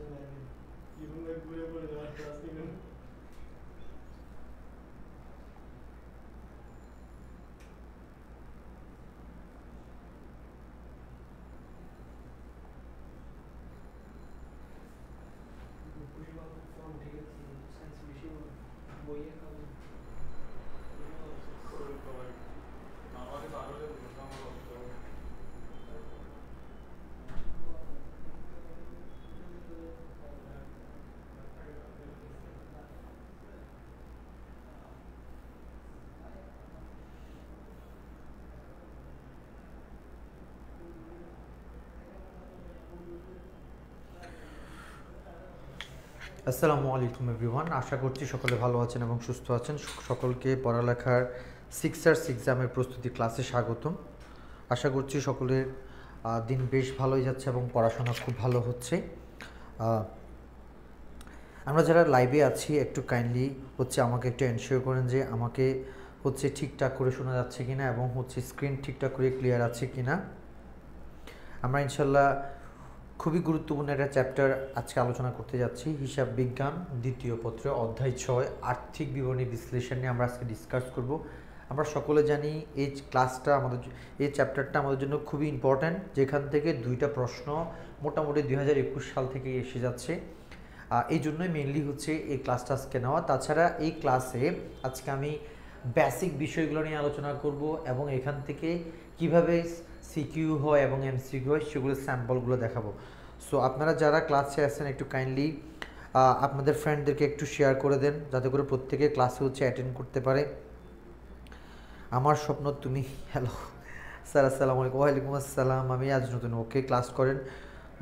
Tension है नहीं even मैं पूरे पूरे रात क्लास नहीं करूँ আসসালামু আলাইকুম এভরিওয়ান আশা করছি সকলে ভালো আছেন এবং সুস্থ আছেন সকলকে পড়ালেখার সিক্সার্স এক্সামের প্রস্তুতি ক্লাসে স্বাগতম আশা করছি সকলের দিন বেশ ভালোই যাচ্ছে এবং পড়াশোনা খুব ভালো হচ্ছে আমরা যারা লাইভে আছি একটু কাইন্ডলি হচ্ছে আমাকে একটু এনশিওর করেন যে আমাকে হচ্ছে ঠিকঠাক করে শোনা যাচ্ছে কিনা এবং হচ্ছে স্ক্রিন ঠিকঠাক করে ক্লিয়ার আছে কিনা আমরা ইনশাল্লাহ খুবই গুরুত্বপূর্ণ একটা চ্যাপ্টার আজকে আলোচনা করতে যাচ্ছি হিসাব বিজ্ঞান দ্বিতীয় পত্রে অধ্যায় ছয় আর্থিক বিবরণী বিশ্লেষণ নিয়ে আমরা আজকে ডিসকাস করব আমরা সকলে জানি এই ক্লাসটা আমাদের এই চ্যাপ্টারটা আমাদের জন্য খুবই ইম্পর্ট্যান্ট যেখান থেকে দুইটা প্রশ্ন মোটামুটি দুই সাল থেকে এসে যাচ্ছে এই জন্যই মেনলি হচ্ছে এই ক্লাসটা আজকে নেওয়া তাছাড়া এই ক্লাসে আজকে আমি বেসিক বিষয়গুলো নিয়ে আলোচনা করব এবং এখান থেকে কিভাবে সিকিউ হয় এবং এমসিকিউ হয় সেগুলোর স্যাম্পলগুলো দেখাবো সো আপনারা যারা ক্লাসে আসছেন একটু কাইন্ডলি আপনাদের ফ্রেন্ডদেরকে একটু শেয়ার করে দেন যাতে করে প্রত্যেকে ক্লাসে হচ্ছে অ্যাটেন্ড করতে পারে আমার স্বপ্ন তুমি হ্যালো স্যার আসসালামু আলাইকুম ওয়ালাইকুম আসসালাম আমি আজ নতুন ওকে ক্লাস করেন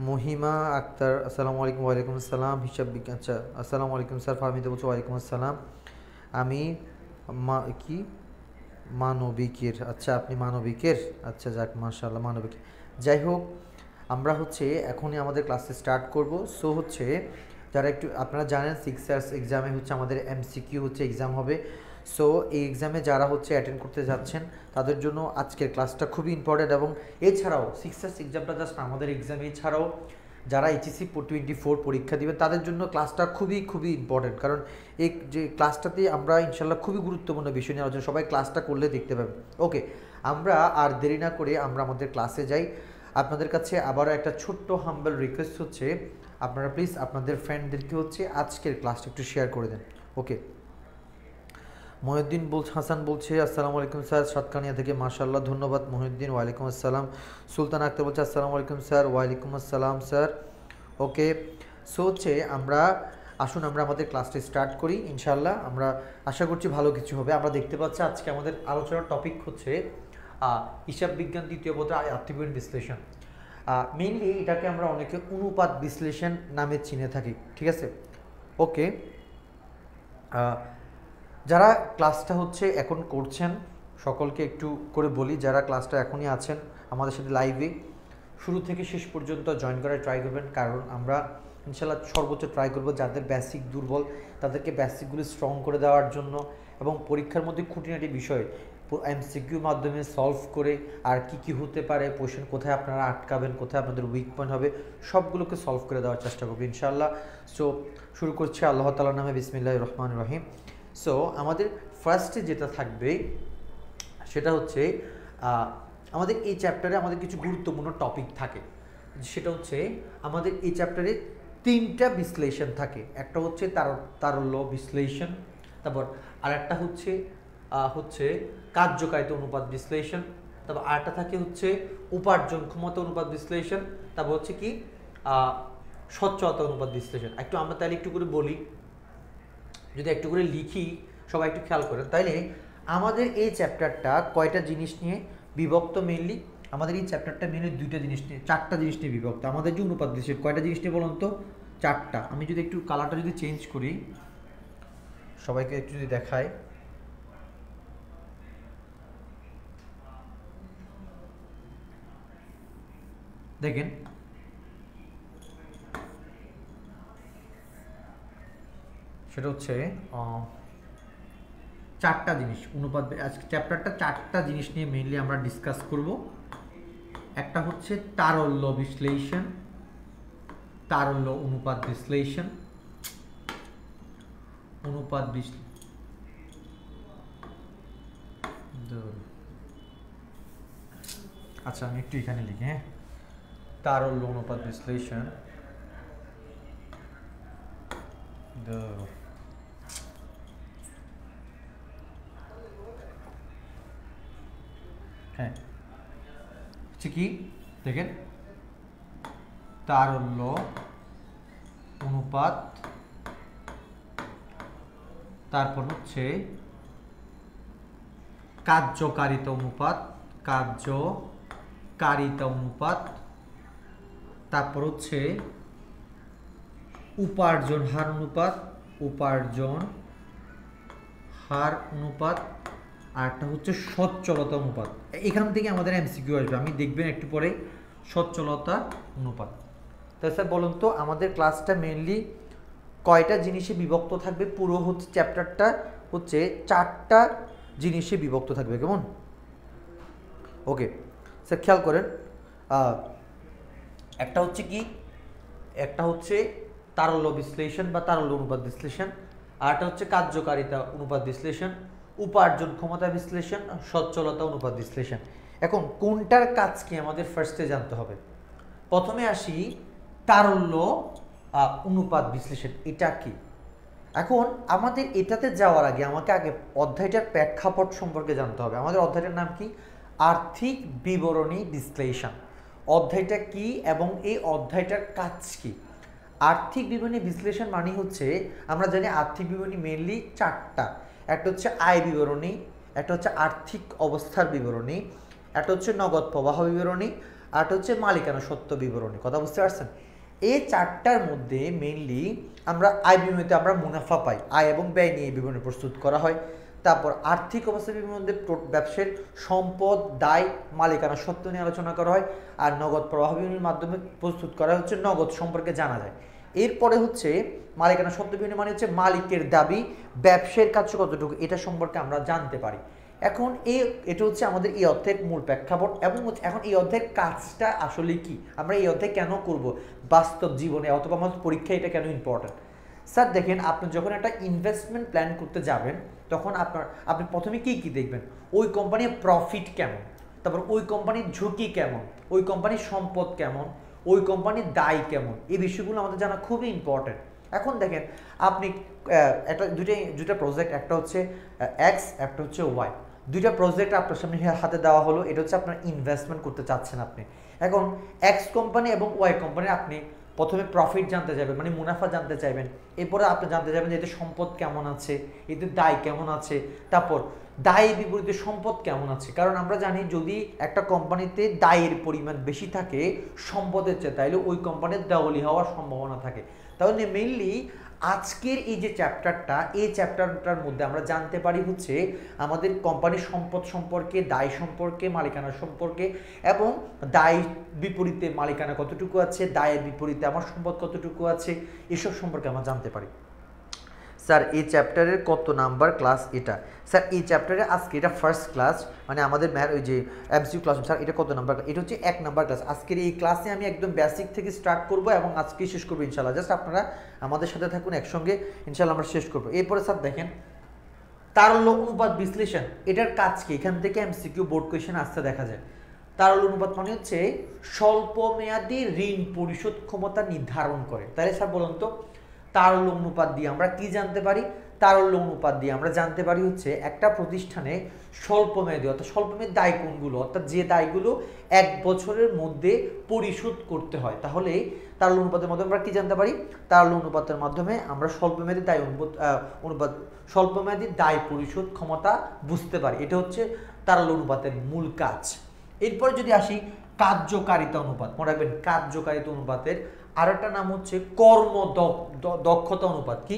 মহিমা আক্তার আসসালামু আলাইকুম ওয়ালাইকুম আসসালাম হিসাব বিজ্ঞান আচ্ছা আসসালামু আলাইকুম স্যার ফাহমিদা বলছি ওয়ালাইকুম আসসালাম আমি মা কি মানবিকের আচ্ছা আপনি মানবিকের আচ্ছা যাক মাশাল্লাহ মানবিক যাই হোক আমরা হচ্ছে এখনই আমাদের ক্লাসে স্টার্ট করব সো হচ্ছে যারা একটু আপনারা জানেন সিক্স ইয়ার্স এক্সামে হচ্ছে আমাদের এমসিকিউ হচ্ছে এক্সাম হবে সো এই এক্সামে যারা হচ্ছে অ্যাটেন্ড করতে যাচ্ছেন তাদের জন্য আজকের ক্লাসটা খুবই ইম্পর্ট্যান্ট এবং এছাড়াও সিক্স ইয়ার্স এক্সামটা জাস্ট আমাদের এক্সাম এছাড়াও যারা এইচএসি টোয়েন্টি ফোর পরীক্ষা দেবে তাদের জন্য ক্লাসটা খুবই খুবই ইম্পর্ট্যান্ট কারণ এই যে ক্লাসটাতে আমরা ইনশাল্লাহ খুবই গুরুত্বপূর্ণ বিষয় নিয়ে আলোচনা সবাই ক্লাসটা করলে দেখতে পাবেন ওকে আমরা আর দেরি না করে আমরা আমাদের ক্লাসে যাই আপনাদের কাছে আবারও একটা ছোট্ট হাম্বল রিকোয়েস্ট হচ্ছে আপনারা প্লিজ আপনাদের ফ্রেন্ডদেরকে হচ্ছে আজকের ক্লাসটা একটু শেয়ার করে দেন ওকে মহিউদ্দিন বলছে হাসান বলছে আসসালামু আলাইকুম স্যার সাতকানিয়া থেকে মাশাল্লাহ ধন্যবাদ মহিউদ্দিন ওয়ালাইকুম আসসালাম সুলতান আক্তার বলছে আসসালামু আলাইকুম স্যার ওয়ালাইকুম আসসালাম স্যার ওকে সো হচ্ছে আমরা আসুন আমরা আমাদের ক্লাসটি স্টার্ট করি ইনশাল্লাহ আমরা আশা করছি ভালো কিছু হবে আমরা দেখতে পাচ্ছি আজকে আমাদের আলোচনার টপিক হচ্ছে হিসাব বিজ্ঞান বোধ পত্র আত্মীয় বিশ্লেষণ মেইনলি এটাকে আমরা অনেকে অনুপাত বিশ্লেষণ নামে চিনে থাকি ঠিক আছে ওকে যারা ক্লাসটা হচ্ছে এখন করছেন সকলকে একটু করে বলি যারা ক্লাসটা এখনই আছেন আমাদের সাথে লাইভে শুরু থেকে শেষ পর্যন্ত জয়েন করার ট্রাই করবেন কারণ আমরা ইনশাল্লাহ সর্বোচ্চ ট্রাই করব যাদের বেসিক দুর্বল তাদেরকে বেসিকগুলি স্ট্রং করে দেওয়ার জন্য এবং পরীক্ষার মধ্যে খুঁটিনাটি বিষয় এম সিকিউর মাধ্যমে সলভ করে আর কি কি হতে পারে পোশন কোথায় আপনারা আটকাবেন কোথায় আপনাদের উইক পয়েন্ট হবে সবগুলোকে সলভ করে দেওয়ার চেষ্টা করবো ইনশাল্লাহ সো শুরু করছি আল্লাহ তালার নামে বিসমিল্লাহ রহমান রহিম সো আমাদের ফার্স্টে যেটা থাকবে সেটা হচ্ছে আমাদের এই চ্যাপ্টারে আমাদের কিছু গুরুত্বপূর্ণ টপিক থাকে সেটা হচ্ছে আমাদের এই চ্যাপ্টারে তিনটা বিশ্লেষণ থাকে একটা হচ্ছে তার তারল্য বিশ্লেষণ তারপর আর একটা হচ্ছে হচ্ছে কার্যকারিতা অনুপাত বিশ্লেষণ তারপর আরেকটা থাকে হচ্ছে উপার্জন ক্ষমতা অনুপাত বিশ্লেষণ তারপর হচ্ছে কি স্বচ্ছতা অনুপাত বিশ্লেষণ একটু আমরা তাহলে একটু করে বলি যদি একটু করে লিখি সবাই একটু খেয়াল করেন তাইলে আমাদের এই চ্যাপ্টারটা কয়টা জিনিস নিয়ে বিভক্ত মেনলি আমাদের এই চ্যাপ্টারটা মেনলি দুইটা জিনিস নিয়ে চারটা জিনিস নিয়ে বিভক্ত আমাদের যে অনুপাত দিচ্ছে কয়টা জিনিস নিয়ে বলুন তো চারটা আমি যদি একটু কালারটা যদি চেঞ্জ করি সবাইকে একটু যদি দেখায় দেখেন সেটা হচ্ছে চারটা জিনিস অনুপাত আজকে চ্যাপ্টারটা চারটা জিনিস নিয়ে মেইনলি আমরা ডিসকাস করব একটা হচ্ছে তারল্য বিশ্লেষণ তারল্য অনুপাত বিশ্লেষণ অনুপাত বিশ্লেষণ আচ্ছা আমি একটু এখানে লিখি হ্যাঁ তারল্য অনুপাত বিশ্লেষণ হ্যাঁ হচ্ছে কি দেখেন তারল্য অনুপাত তারপর হচ্ছে কার্যকারিতা অনুপাত কার্যকারিতা অনুপাত তারপর হচ্ছে উপার্জন হার অনুপাত উপার্জন হার অনুপাত আরেকটা হচ্ছে সচ্ছলতা অনুপাত এখান থেকে আমাদের এমসিকিউ আসবে আমি দেখবেন একটু পরে সচ্ছলতা অনুপাত স্যার বলুন তো আমাদের ক্লাসটা মেনলি কয়টা জিনিসে বিভক্ত থাকবে পুরো হচ্ছে চ্যাপ্টারটা হচ্ছে চারটা জিনিসে বিভক্ত থাকবে কেমন ওকে স্যার খেয়াল করেন একটা হচ্ছে কি একটা হচ্ছে তারল্য বিশ্লেষণ বা তারল্য অনুপাত বিশ্লেষণ আরেকটা হচ্ছে কার্যকারিতা অনুপাত বিশ্লেষণ উপার্জন ক্ষমতা বিশ্লেষণ সচ্ছলতা অনুপাত বিশ্লেষণ এখন কোনটার কাজ কি আমাদের ফার্স্টে জানতে হবে প্রথমে আসি তারল্য অনুপাত বিশ্লেষণ এটা কি এখন আমাদের এটাতে যাওয়ার আগে আমাকে আগে অধ্যায়টার প্রেক্ষাপট সম্পর্কে জানতে হবে আমাদের অধ্যায়টার নাম কি আর্থিক বিবরণী বিশ্লেষণ অধ্যায়টা কি এবং এই অধ্যায়টার কাজ কি আর্থিক বিবরণী বিশ্লেষণ মানে হচ্ছে আমরা জানি আর্থিক বিবরণী মেনলি চারটা একটা হচ্ছে আয় বিবরণী একটা হচ্ছে আর্থিক অবস্থার বিবরণী একটা হচ্ছে নগদ প্রবাহ বিবরণী আর হচ্ছে মালিকানা সত্য বিবরণী কথা বুঝতে পারছেন এই চারটার মধ্যে মেনলি আমরা আয় বিবরণীতে আমরা মুনাফা পাই আয় এবং ব্যয় নিয়ে বিবরণী প্রস্তুত করা হয় তারপর আর্থিক অবস্থা মধ্যে ব্যবসার সম্পদ দায় মালিকানা সত্য নিয়ে আলোচনা করা হয় আর নগদ প্রবাহ বিবরণীর মাধ্যমে প্রস্তুত করা হচ্ছে নগদ সম্পর্কে জানা যায় এরপরে হচ্ছে মালিকানা শব্দবিহীন মানে হচ্ছে মালিকের দাবি ব্যবসায়ের কাজ কতটুকু এটা সম্পর্কে আমরা জানতে পারি এখন এই এটা হচ্ছে আমাদের এই অর্থের মূল প্রেক্ষাপট এবং হচ্ছে এখন এই অর্ধের কাজটা আসলে কি আমরা এই অর্ধে কেন করব বাস্তব জীবনে অথবা আমাদের পরীক্ষা এটা কেন ইম্পর্ট্যান্ট স্যার দেখেন আপনি যখন একটা ইনভেস্টমেন্ট প্ল্যান করতে যাবেন তখন আপনার আপনি প্রথমে কী কী দেখবেন ওই কোম্পানির প্রফিট কেমন তারপর ওই কোম্পানির ঝুঁকি কেমন ওই কোম্পানির সম্পদ কেমন ওই কোম্পানির দায় কেমন এই বিষয়গুলো আমাদের জানা খুবই ইম্পর্ট্যান্ট এখন দেখেন আপনি একটা দুইটাই দুটা প্রজেক্ট একটা হচ্ছে এক্স একটা হচ্ছে ওয়াই দুইটা প্রজেক্ট আপনার সামনে হাতে দেওয়া হলো এটা হচ্ছে আপনার ইনভেস্টমেন্ট করতে চাচ্ছেন আপনি এখন এক্স কোম্পানি এবং ওয়াই কোম্পানি আপনি প্রথমে প্রফিট জানতে চাইবেন মানে মুনাফা জানতে চাইবেন এরপরে আপনি জানতে চাইবেন যে এতে সম্পদ কেমন আছে এতে দায় কেমন আছে তারপর দায়ের বিপরীতে সম্পদ কেমন আছে কারণ আমরা জানি যদি একটা কোম্পানিতে দায়ের পরিমাণ বেশি থাকে সম্পদের চেয়ে তাইলে ওই কোম্পানির দেওয়ালি হওয়ার সম্ভাবনা থাকে তাহলে মেইনলি আজকের এই যে চ্যাপ্টারটা এই চ্যাপ্টারটার মধ্যে আমরা জানতে পারি হচ্ছে আমাদের কোম্পানির সম্পদ সম্পর্কে দায় সম্পর্কে মালিকানা সম্পর্কে এবং দায় বিপরীতে মালিকানা কতটুকু আছে দায়ের বিপরীতে আমার সম্পদ কতটুকু আছে এসব সম্পর্কে আমরা জানতে পারি স্যার এই চ্যাপ্টারের কত নাম্বার ক্লাস এটা স্যার এই চ্যাপ্টারে আজকে এটা ফার্স্ট ক্লাস মানে আমাদের ম্যাথ ওই যে এমসিউ ক্লাস স্যার এটা কত নাম্বার এটা হচ্ছে এক নাম্বার ক্লাস আজকের এই ক্লাসে আমি একদম বেসিক থেকে স্টার্ট করব এবং আজকে শেষ করবো ইনশাল্লাহ জাস্ট আপনারা আমাদের সাথে থাকুন একসঙ্গে ইনশাল্লাহ আমরা শেষ করবো এরপরে স্যার দেখেন তারল্য অনুপাত বিশ্লেষণ এটার কাজ কি এখান থেকে এমসিকিউ বোর্ড কোয়েশন আসতে দেখা যায় তার অনুপাত মানে হচ্ছে স্বল্প মেয়াদী ঋণ পরিশোধ ক্ষমতা নির্ধারণ করে তাহলে স্যার বলুন তো তারল্য অনুপাত দিয়ে আমরা কি জানতে পারি তারল্য অনুপাত দিয়ে আমরা জানতে পারি হচ্ছে একটা প্রতিষ্ঠানে স্বল্পমেয়াদী অর্থাৎ স্বল্পমেয়াদী দায় কোনগুলো অর্থাৎ যে দায়গুলো এক বছরের মধ্যে পরিশোধ করতে হয় তাহলে তারল্য অনুপাতের মাধ্যমে আমরা কি জানতে পারি তারল্য অনুপাতের মাধ্যমে আমরা স্বল্পমেয়াদী দায় অনুপাত স্বল্পমেয়াদী দায় পরিশোধ ক্ষমতা বুঝতে পারি এটা হচ্ছে তারল্য অনুপাতের মূল কাজ এরপরে যদি আসি কার্যকারিতা অনুপাত মনে রাখবেন কার্যকারিতা অনুপাতের আর একটা নাম হচ্ছে কর্ম দক্ষতা অনুপাত কি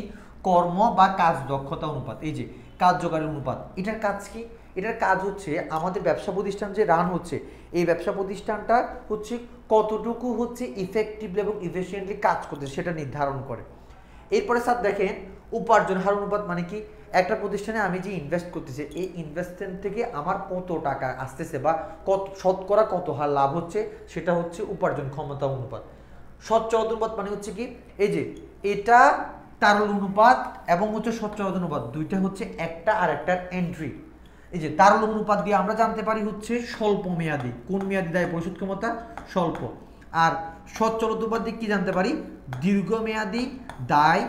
কর্ম বা কাজ দক্ষতা অনুপাত এই যে কার্যকারী অনুপাত এটার কাজ কি এটার কাজ হচ্ছে আমাদের ব্যবসা প্রতিষ্ঠান যে রান হচ্ছে এই ব্যবসা প্রতিষ্ঠানটা হচ্ছে কতটুকু হচ্ছে ইফেক্টিভলি এবং ইফিসিয়েন্টলি কাজ করতে সেটা নির্ধারণ করে এরপরে স্যার দেখেন উপার্জন হার অনুপাত মানে কি একটা প্রতিষ্ঠানে আমি যে ইনভেস্ট করতেছি এই ইনভেস্টমেন্ট থেকে আমার কত টাকা আসতেছে বা কত শতকরা কত হার লাভ হচ্ছে সেটা হচ্ছে উপার্জন ক্ষমতা অনুপাত স্বচ্ছ অনুপাত মানে হচ্ছে কি এই যে এটা তারল অনুপাত এবং হচ্ছে স্বচ্ছ অনুপাত দুইটা হচ্ছে একটা আর একটার এন্ট্রি এই যে তারল অনুপাত দিয়ে আমরা জানতে পারি হচ্ছে স্বল্প মেয়াদি কোন মেয়াদি দায় পরিশোধ ক্ষমতা স্বল্প আর সচ্ছল অনুপাত দিয়ে কী জানতে পারি দীর্ঘমেয়াদি দায়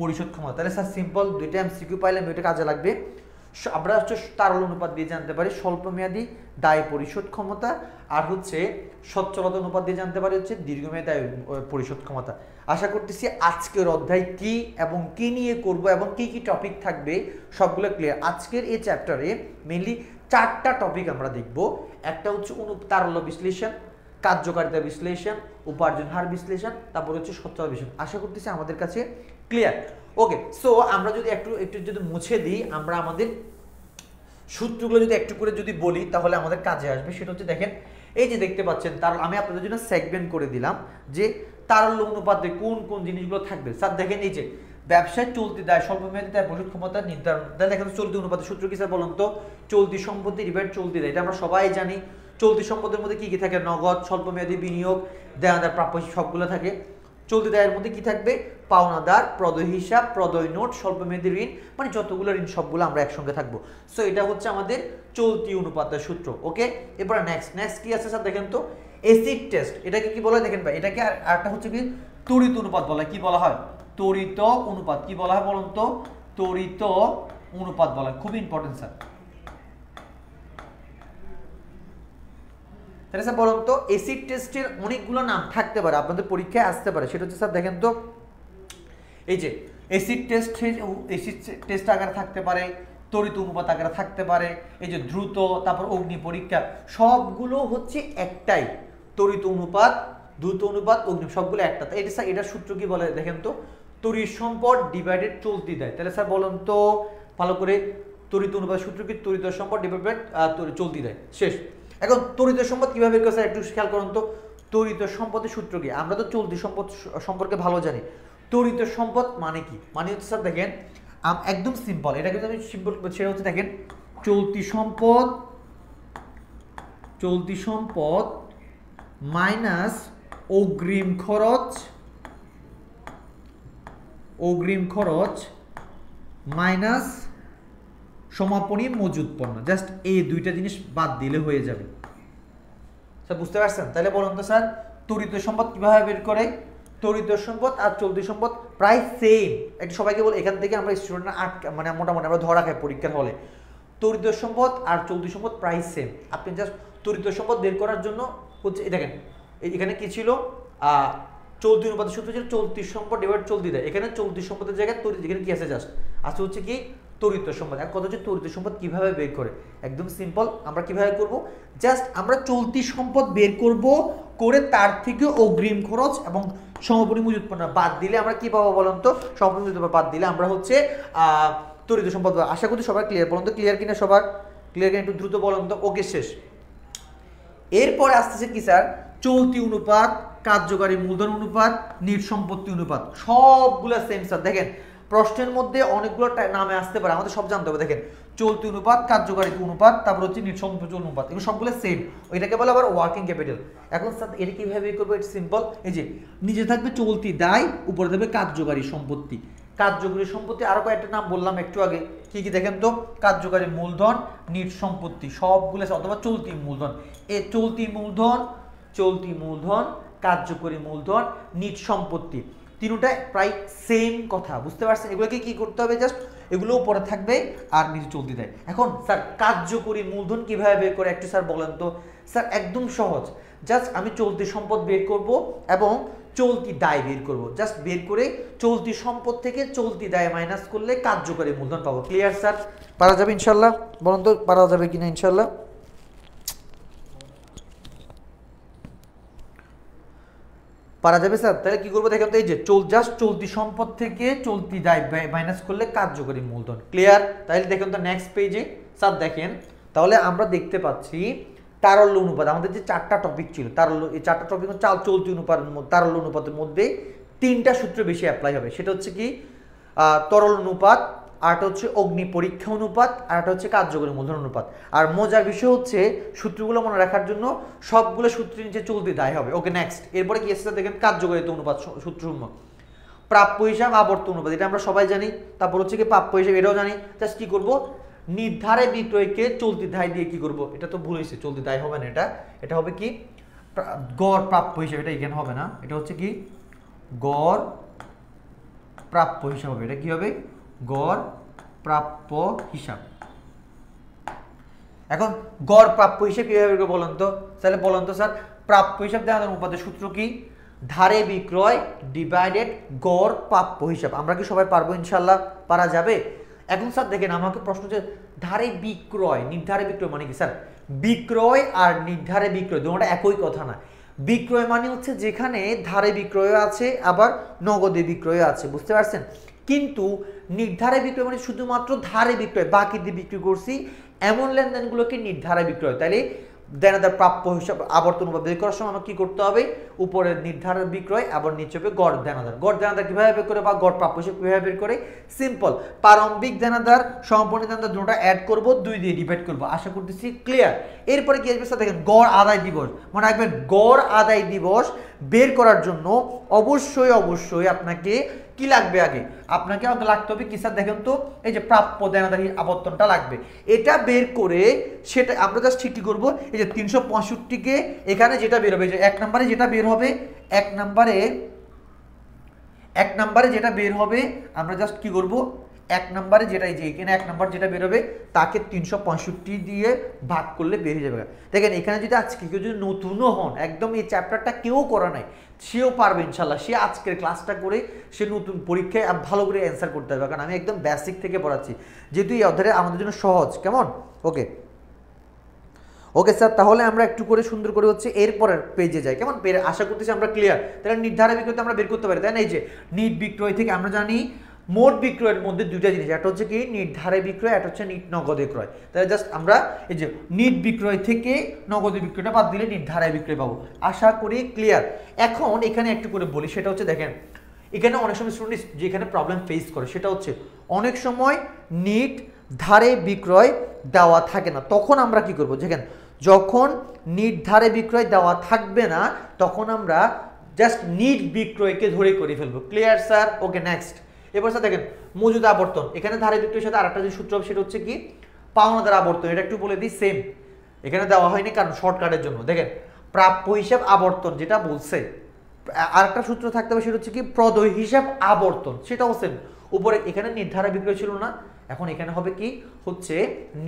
পরিশোধ ক্ষমতা তাহলে স্যার সিম্পল দুইটা এমসিকিউ পাইলাম দুইটা কাজে লাগবে আমরা হচ্ছে তারল অনুপাত দিয়ে জানতে পারি স্বল্পমেয়াদী দায় পরিশোধ ক্ষমতা আর হচ্ছে সচ্ছলতা অনুপাত দিয়ে জানতে পারি হচ্ছে দীর্ঘমেয়াদী দায় পরিশোধ ক্ষমতা আশা করতেছি আজকের অধ্যায় কি এবং কি নিয়ে করব এবং কি কি টপিক থাকবে সবগুলো ক্লিয়ার আজকের এই চ্যাপ্টারে মেনলি চারটা টপিক আমরা দেখব একটা হচ্ছে অনু তারল্য বিশ্লেষণ কার্যকারিতা বিশ্লেষণ উপার্জন হার বিশ্লেষণ তারপর হচ্ছে সচ্ছলতা বিশ্লেষণ আশা করতেছি আমাদের কাছে ক্লিয়ার ওকে সো আমরা যদি একটু একটু যদি মুছে দিই আমরা আমাদের সূত্রগুলো যদি একটু করে যদি বলি তাহলে আমাদের কাজে আসবে সেটা হচ্ছে দেখেন এই যে দেখতে পাচ্ছেন তার আমি আপনাদের জন্য সেগমেন্ট করে দিলাম যে তারল্য অনুপাতে কোন কোন জিনিসগুলো থাকবে স্যার দেখেন এই যে ব্যবসায় চলতি দায় স্বল্পমেয়াদী দেয় বসত ক্ষমতা নির্ধারণ তাহলে দেখেন চলতি অনুপাতে সূত্র কি স্যার বলুন তো চলতি সম্পত্তি রিবেট চলতি দেয় এটা আমরা সবাই জানি চলতি সম্পদের মধ্যে কী কী থাকে নগদ স্বল্পমেয়াদী বিনিয়োগ দেয়াদার প্রাপ্য সবগুলো থাকে চলতি দায়ের মধ্যে কি থাকবে পাওনাদার প্রদয় হিসাব প্রদয় নোট স্বল্পমেয়াদী ঋণ মানে যতগুলো ঋণ সবগুলো আমরা একসঙ্গে থাকবো সো এটা হচ্ছে আমাদের চলতি অনুপাতের সূত্র ওকে এবার নেক্সট নেক্সট কি আছে স্যার দেখেন তো এসিড টেস্ট এটাকে কি বলা হয় দেখেন ভাই এটাকে আর একটা হচ্ছে কি তড়িত অনুপাত বলা কি বলা হয় তড়িত অনুপাত কি বলা হয় বলুন তো তড়িত অনুপাত বলা খুব ইম্পর্টেন্ট স্যার তাহলে স্যার বলুন তো এসিড টেস্টের অনেকগুলো নাম থাকতে পারে আপনাদের পরীক্ষায় আসতে পারে সেটা হচ্ছে স্যার দেখেন তো এই যে এসিড টেস্ট এসিড টেস্ট আকারে থাকতে পারে তরিত অনুপাত আকারে থাকতে পারে এই যে দ্রুত তারপর অগ্নি পরীক্ষা সবগুলো হচ্ছে একটাই তরিত অনুপাত দ্রুত অনুপাত অগ্নি সবগুলো একটা এটা স্যার এটার সূত্র কি বলে দেখেন তো তরির সম্পদ ডিভাইডেড চলতি দেয় তাহলে স্যার বলুন তো ভালো করে তরিত অনুপাত সূত্র কি তরিত সম্পদ ডিভাইডেড চলতি দেয় শেষ এখন তরিত সম্পদ কীভাবে বের করছে একটু খেয়াল করুন তো তরিত সম্পদের সূত্র কি আমরা তো চলতি সম্পদ সম্পর্কে ভালো জানি তরিত সম্পদ মানে কি মানে হচ্ছে স্যার দেখেন একদম সিম্পল এটা কিন্তু আমি সিম্পল সেটা হচ্ছে দেখেন চলতি সম্পদ চলতি সম্পদ মাইনাস অগ্রিম খরচ অগ্রিম খরচ মাইনাস সমাপনী মজুদ পণ্য জাস্ট এই দুইটা জিনিস বাদ দিলে হয়ে যাবে তা বুঝতে পারছেন তাহলে বলুন তো স্যার তরিত সম্পদ কীভাবে বের করে তরিত সম্পদ আর চলতি সম্পদ প্রায় সেম একটু সবাইকে বল এখান থেকে আমরা স্টুডেন্টরা আট মানে মোটামুটি আমরা ধরা খাই পরীক্ষার হলে তরিত সম্পদ আর চলতি সম্পদ প্রায় সেম আপনি জাস্ট তরিত সম্পদ বের করার জন্য হচ্ছে দেখেন এখানে কী ছিল চলতি অনুপাত সূত্র ছিল চলতি সম্পদ এবার চলতি দেয় এখানে চলতি সম্পদের জায়গায় তরিত এখানে কী আছে জাস্ট আছে হচ্ছে কি তরিত সম্পদ এখন কথা হচ্ছে তরিত সম্পদ কিভাবে বের করে একদম সিম্পল আমরা কিভাবে করব জাস্ট আমরা চলতি সম্পদ বের করব করে তার থেকে অগ্রিম খরচ এবং সমপরি উৎপন্ন বাদ দিলে আমরা কি পাবো বলুন তো সমপরি বাদ দিলে আমরা হচ্ছে তরিত সম্পদ আশা করি সবার ক্লিয়ার বলুন তো ক্লিয়ার কিনা সবার ক্লিয়ার কিনা একটু দ্রুত বলুন তো ওকে শেষ এরপরে আসতেছে কি স্যার চলতি অনুপাত কার্যকারী মূলধন অনুপাত নির সম্পত্তি অনুপাত সবগুলা সেম স্যার দেখেন প্রশ্নের মধ্যে অনেকগুলো নামে আসতে পারে আমাদের সব জানতে হবে দেখেন চলতি অনুপাত কার্যকারিতা অনুপাত তারপর হচ্ছে নিঃসংকোচ অনুপাত এগুলো সবগুলো সেম এটাকে বলে আবার ওয়ার্কিং ক্যাপিটাল এখন স্যার এটা কীভাবে করবো এটা সিম্পল এই যে নিজে থাকবে চলতি দায় উপরে থাকবে কার্যকারী সম্পত্তি কার্যকরী সম্পত্তি আরও কয়েকটা নাম বললাম একটু আগে কি কি দেখেন তো কার্যকারী মূলধন নিট সম্পত্তি সবগুলো অথবা চলতি মূলধন এ চলতি মূলধন চলতি মূলধন কার্যকরী মূলধন নিট সম্পত্তি তিনোটা প্রায় সেম কথা বুঝতে পারছেন এগুলোকে কি করতে হবে জাস্ট এগুলোও পরে থাকবে আর নিজে চলতে দেয় এখন স্যার কার্যকরী মূলধন কীভাবে বের করে একটু স্যার বলেন তো স্যার একদম সহজ জাস্ট আমি চলতি সম্পদ বের করব এবং চলতি দায় বের করব জাস্ট বের করে চলতি সম্পদ থেকে চলতি দায় মাইনাস করলে কার্যকরী মূলধন পাবো ক্লিয়ার স্যার পারা যাবে ইনশাল্লাহ বলুন তো পারা যাবে কিনা ইনশাল্লাহ পারা যাবে স্যার তাহলে কি করবো দেখেন তো এই যে চল জাস্ট চলতি সম্পদ থেকে চলতি দায় মাইনাস করলে কার্যকরী মূলধন ক্লিয়ার তাহলে দেখেন তো নেক্সট পেজে স্যার দেখেন তাহলে আমরা দেখতে পাচ্ছি তারল্য অনুপাত আমাদের যে চারটা টপিক ছিল তারল্য এই চারটা টপিক চাল চলতি অনুপাত তারল্য অনুপাতের মধ্যে তিনটা সূত্র বেশি অ্যাপ্লাই হবে সেটা হচ্ছে কি তরল অনুপাত আরটা হচ্ছে অগ্নি পরীক্ষা অনুপাত আর একটা হচ্ছে কার্যকরী মূলধন অনুপাত আর মজার বিষয় হচ্ছে সূত্রগুলো মনে রাখার জন্য সবগুলো সূত্রের নিচে চলতে দায় হবে ওকে নেক্সট এরপরে কি এসেছে দেখেন কার্যকরী অনুপাত সূত্র প্রাপ্য হিসাব আবর্ত অনুপাত এটা আমরা সবাই জানি তারপর হচ্ছে কি প্রাপ্য হিসাব এটাও জানি জাস্ট কী করবো নির্ধারে বিক্রয়কে চলতি দায় দিয়ে কি করব এটা তো ভুল হয়েছে চলতি দায় হবে না এটা এটা হবে কি গড় প্রাপ্য হিসাবে এটা এখানে হবে না এটা হচ্ছে কি গড় প্রাপ্য হিসাবে এটা কি হবে গড় প্রাপ্য হিসাব এখন গড় প্রাপ্য হিসাব কীভাবে বলুন তো তাহলে বলুন তো স্যার প্রাপ্য হিসাব দেখানোর অনুপাতের সূত্র কি ধারে বিক্রয় ডিভাইডেড গড় প্রাপ্য হিসাব আমরা কি সবাই পারবো ইনশাল্লাহ পারা যাবে এখন স্যার দেখেন আমাকে প্রশ্ন যে ধারে বিক্রয় নির্ধারে বিক্রয় মানে কি স্যার বিক্রয় আর নির্ধারে বিক্রয় দুটা একই কথা না বিক্রয় মানে হচ্ছে যেখানে ধারে বিক্রয় আছে আবার নগদে বিক্রয় আছে বুঝতে পারছেন কিন্তু নির্ধারে বিক্রয় মানে শুধুমাত্র ধারে বিক্রয় বাকি দিয়ে বিক্রি করছি এমন লেনদেনগুলোকে নির্ধারে বিক্রয় তাহলে দেনাদার প্রাপ্য হিসাব আবর্তন উপর বের করার সময় আমাকে কী করতে হবে উপরে নির্ধারণ বিক্রয় আবার নিচে হবে গড় দেনাদার গড় দেনাদার কীভাবে বের করে বা গড় প্রাপ্য হিসাব কীভাবে বের করে সিম্পল প্রারম্ভিক দেনাদার সম্পূর্ণ দেনাদার দুটো অ্যাড করব দুই দিয়ে ডিভাইড করব আশা করতেছি ক্লিয়ার এরপরে কি আসবে দেখেন গড় আদায় দিবস মনে রাখবেন গড় আদায় দিবস বের করার জন্য অবশ্যই অবশ্যই আপনাকে কি লাগবে আগে আপনাকে আগে লাগতে হবে কি স্যার দেখেন তো এই যে প্রাপ্য দেনাদারি আবর্তনটা লাগবে এটা বের করে সেটা আমরা জাস্ট ঠিক করবো এই যে তিনশো পঁয়ষট্টিকে এখানে যেটা বের হবে যে এক নম্বরে যেটা বের হবে এক নম্বরে এক নম্বরে যেটা বের হবে আমরা জাস্ট কি করব এক নম্বরে যেটা এই যে এখানে এক নম্বর যেটা বেরোবে তাকে তিনশো পঁয়ষট্টি দিয়ে ভাগ করলে বেরিয়ে যাবে দেখেন এখানে যদি আজকে কেউ যদি নতুনও হন একদম এই চ্যাপ্টারটা কেউ করা নাই সেও পারবে ইনশাল্লাহ সে আজকের ক্লাসটা করে সে নতুন পরীক্ষায় ভালো করে অ্যান্সার করতে পারবে কারণ আমি একদম বেসিক থেকে পড়াচ্ছি যেহেতু এই অধ্যায়ে আমাদের জন্য সহজ কেমন ওকে ওকে স্যার তাহলে আমরা একটু করে সুন্দর করে হচ্ছে এরপরের পেজে যাই কেমন আশা করতেছি আমরা ক্লিয়ার তাহলে নির্ধারণ বিক্রয় আমরা বের করতে পারি তাই না এই যে নিট বিক্রয় থেকে আমরা জানি মোট বিক্রয়ের মধ্যে দুইটা জিনিস একটা হচ্ছে কি নির্ধারে বিক্রয় একটা হচ্ছে নিট নগদে ক্রয় তাহলে জাস্ট আমরা এই যে নিট বিক্রয় থেকে নগদে বিক্রয়টা বাদ দিলে নির্ধারে বিক্রয় পাবো আশা করি ক্লিয়ার এখন এখানে একটু করে বলি সেটা হচ্ছে দেখেন এখানে অনেক সময় স্টুডেন্ট যেখানে প্রবলেম ফেস করে সেটা হচ্ছে অনেক সময় নিট ধারে বিক্রয় দেওয়া থাকে না তখন আমরা কি করব দেখেন যখন নিট ধারে বিক্রয় দেওয়া থাকবে না তখন আমরা জাস্ট নিট বিক্রয়কে ধরে করে ফেলবো ক্লিয়ার স্যার ওকে নেক্সট এরপর স্যার দেখেন মজুদ আবর্তন এখানে ধারে বিক্রির সাথে আরেকটা যে সূত্র হবে সেটা হচ্ছে কি পাওনাদার আবর্তন এটা একটু বলে দিই সেম এখানে দেওয়া হয়নি কারণ শর্টকাটের জন্য দেখেন প্রাপ্য হিসাব আবর্তন যেটা বলছে আরেকটা সূত্র থাকতে হবে সেটা হচ্ছে কি প্রদয় হিসাব আবর্তন সেটাও সেম উপরে এখানে নির্ধারে বিক্রয় ছিল না এখন এখানে হবে কি হচ্ছে